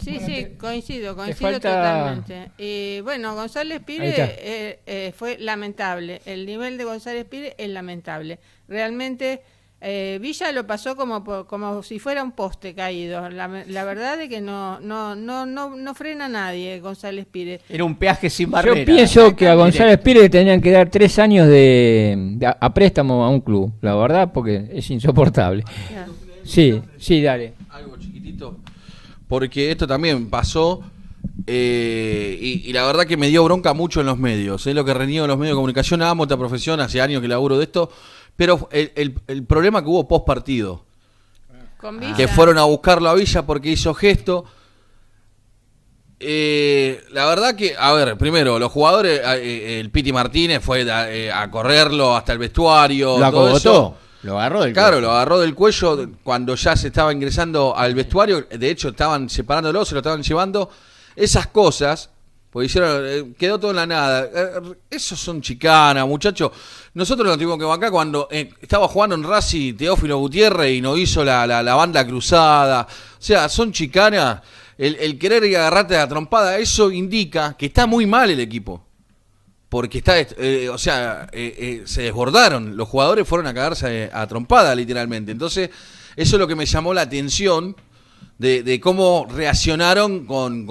Sí, sí, coincido, coincido totalmente. Y eh, bueno, González Pires eh, fue lamentable. El nivel de González Pires es lamentable. Realmente eh, Villa lo pasó como, como si fuera un poste caído. La, verdad es que no, no, no, no, no frena a nadie González Pires. Era un peaje sin barrera. Yo pienso que a González Pires le tenían que dar tres años de, a, préstamo a un club, la verdad, porque es insoportable. Sí, sí, dale. Algo chiquitito. Porque esto también pasó. Eh, y, la verdad que me dio bronca mucho en los medios. Es ¿eh? lo que reniego en los medios de comunicación. Amo esta profesión, hace años que laburo de esto pero el, el, problema que hubo post partido, ah. que fueron a buscarlo a Villa porque hizo gesto. Eh, la verdad que, a ver, primero, los jugadores, ah, eh, eh, el Piti Martínez fue a, correrlo hasta el vestuario. Lo lo agarró del Claro, lo agarró del cuello cuando ya se estaba ingresando al vestuario. De hecho, estaban separándolo, se lo estaban llevando. Esas cosas eh, quedó todo en la nada. Eh, eh, esos son chicanas, muchachos. Nosotros nos tuvimos que bancar cuando estaba jugando en Racing Teófilo Gutiérrez y nos hizo la, banda cruzada. O sea, son chicanas. El, querer agarrarte a trompada, eso indica que está muy mal el equipo. Porque está, o sea, se desbordaron. Los jugadores fueron a cagarse a, trompada, literalmente. Entonces, eso es lo que me llamó la atención de, cómo reaccionaron con,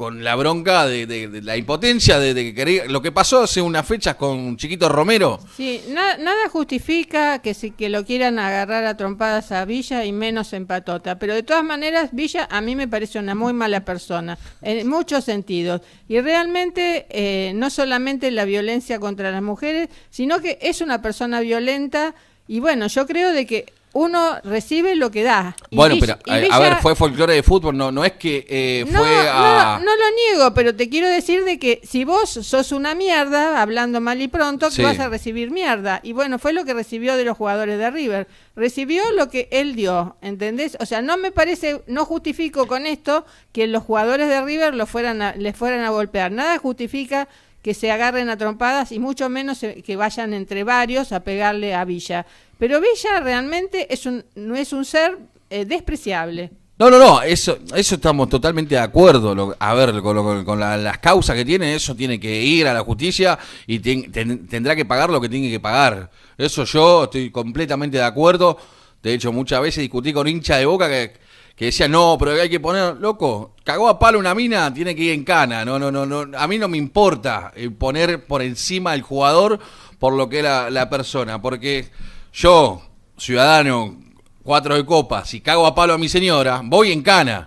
con la bronca de, la impotencia de, lo que pasó hace unas fechas con Chiquito Romero. Sí, nada justifica que, que lo quieran agarrar a trompadas a Villa y menos en patota, pero de todas maneras Villa a mí me parece una muy mala persona, en muchos sentidos, y realmente eh, no solamente la violencia contra las mujeres, sino que es una persona violenta y bueno, yo creo de que uno recibe lo que da. bueno, pero a, ver, fue folclore de fútbol, no, no es que eh, fue a... No, lo niego, pero te quiero decir de que si vos sos una mierda, hablando mal y pronto, vas a recibir mierda. Y bueno, fue lo que recibió de los jugadores de River. Recibió lo que él dio, ¿entendés? O sea, no me parece, no justifico con esto que los jugadores de River lo fueran les fueran a golpear. Nada justifica que se agarren a trompadas y mucho menos que vayan entre varios a pegarle a Villa. Pero Bella realmente es un, no es un ser eh, despreciable. No, no, no, eso, eso estamos totalmente de acuerdo. a ver, con, las causas que tiene, eso tiene que ir a la justicia y tendrá que pagar lo que tiene que pagar. Eso yo estoy completamente de acuerdo. De hecho, muchas veces discutí con hincha de boca que, que decía, no, pero hay que poner, loco, cagó a palo una mina, tiene que ir en cana. No, no, no, no. A mí no me importa eh, poner por encima al jugador por lo que la persona, porque yo, ciudadano, cuatro de copa, si cago a palo a mi señora, voy en cana.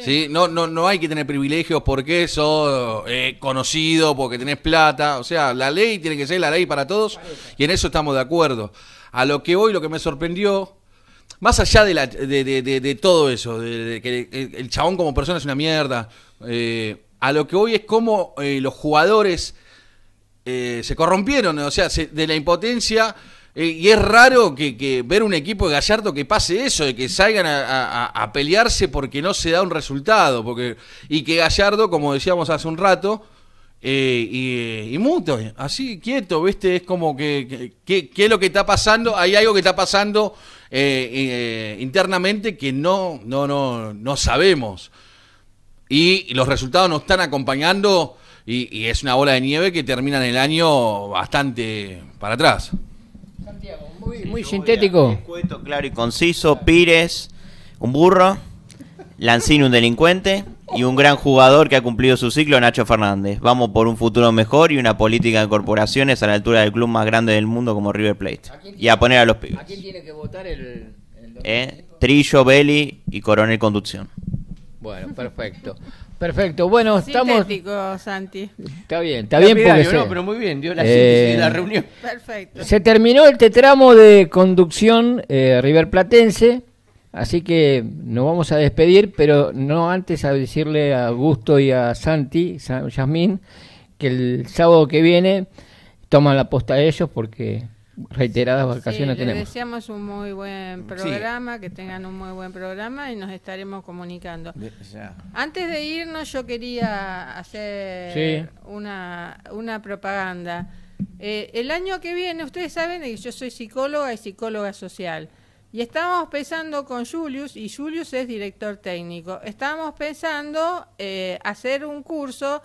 Sí. No, no, hay que tener privilegios porque sos eh, conocido, porque tenés plata. O sea, la ley tiene que ser la ley para todos y en eso estamos de acuerdo. A lo que hoy lo que me sorprendió, más allá de, de, todo eso, de, que el, chabón como persona es una mierda, eh, a lo que hoy es cómo eh, los jugadores se corrompieron, o sea, de la impotencia eh, y es raro que, ver un equipo de Gallardo que pase eso, de que salgan a, pelearse porque no se da un resultado. Porque, y que Gallardo, como decíamos hace un rato, eh, y, eh, y, muto, así quieto, ¿viste? Es como que, ¿qué es lo que está pasando? Hay algo que está pasando internamente que no, no, no, no sabemos. Y, los resultados nos están acompañando y, y es una bola de nieve que termina en el año bastante para atrás. Muy, sintético. claro y conciso. Pires, un burro. Lanzini, un delincuente. Y un gran jugador que ha cumplido su ciclo, Nacho Fernández. Vamos por un futuro mejor y una política de corporaciones a la altura del club más grande del mundo como River Plate. y a poner a los pibes. ¿A quién tiene que votar el.? Eh, Trillo, Belly y Coronel Conducción. Bueno, perfecto. Perfecto, bueno, estamos. Santi. Está bien, está bien porque. Se... pero muy bien, dio la eh, de la reunión. Perfecto. Se terminó el tetramo de conducción eh, River Platense, así que nos vamos a despedir, pero no antes a decirle a Gusto y a Santi, Yasmín, que el sábado que viene toman la posta de ellos porque reiteradas vacaciones sí, les deseamos un muy buen programa, que tengan un muy buen programa y nos estaremos comunicando. Antes de irnos, yo quería hacer una, una propaganda. Eh, el año que viene, ustedes saben que yo soy psicóloga y psicóloga social. Y estábamos pensando con Julius, y Julius es director técnico, estábamos pensando eh, hacer un curso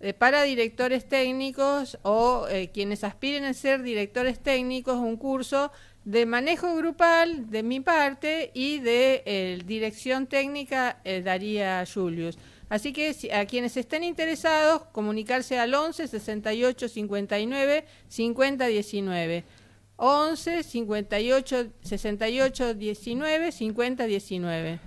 eh, para directores técnicos o eh, quienes aspiren a ser directores técnicos un curso de manejo grupal de mi parte y de eh, dirección técnica daría Julius. Así que a quienes estén interesados, comunicarse al 11 68 59 50 19. 11 58 68 19 50 19.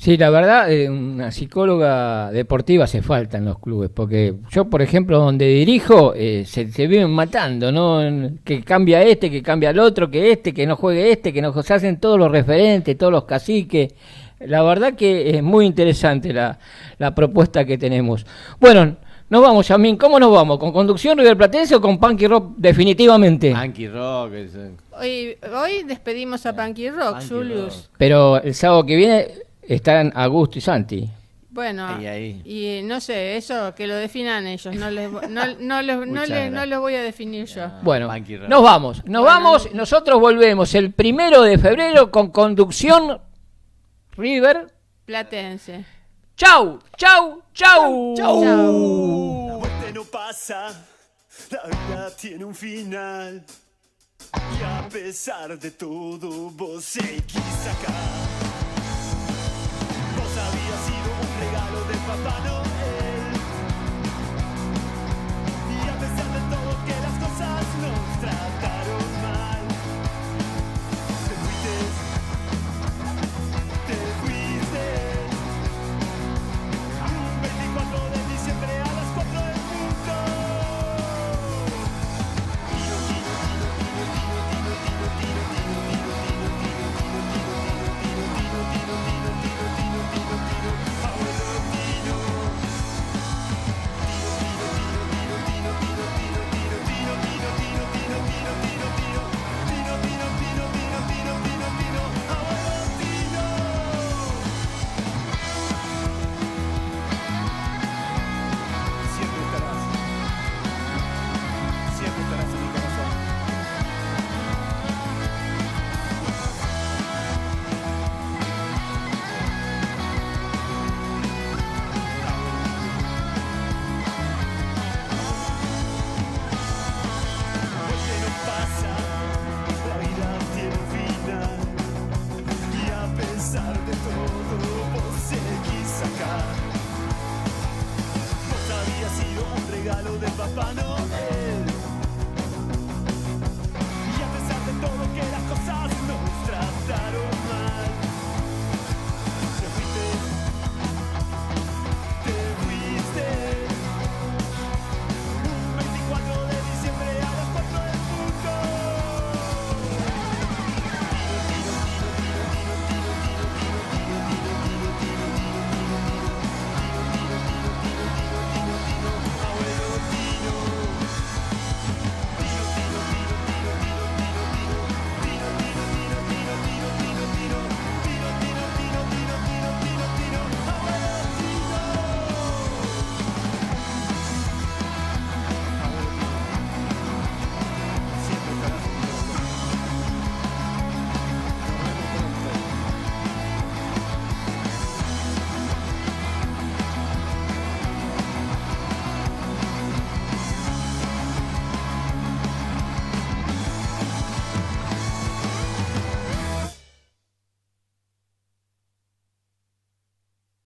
Sí, la verdad, eh, una psicóloga deportiva hace falta en los clubes, porque yo, por ejemplo, donde dirijo, eh, se, se, viven matando, ¿no? Que cambia este, que cambia el otro, que este, que no juegue este, que no se hacen todos los referentes, todos los caciques. La verdad que es muy interesante la, propuesta que tenemos. Bueno, nos vamos, Yamín. ¿Cómo nos vamos? ¿Con conducción River Platense o con Punky Rock definitivamente? Punky Rock. Hoy, despedimos a eh, Punky Rock, Julius. Pero el sábado que viene están Augusto y Santi. Bueno, y no sé, eso que lo definan ellos, no les, no, no, voy a definir yo. Bueno, nos vamos, nos vamos, nosotros volvemos el primero de febrero con conducción River Platense. Chau, chau, chau, chau. pasa, la vida tiene un final. Y a pesar de todo, vos acá había sido un regalo de Papá no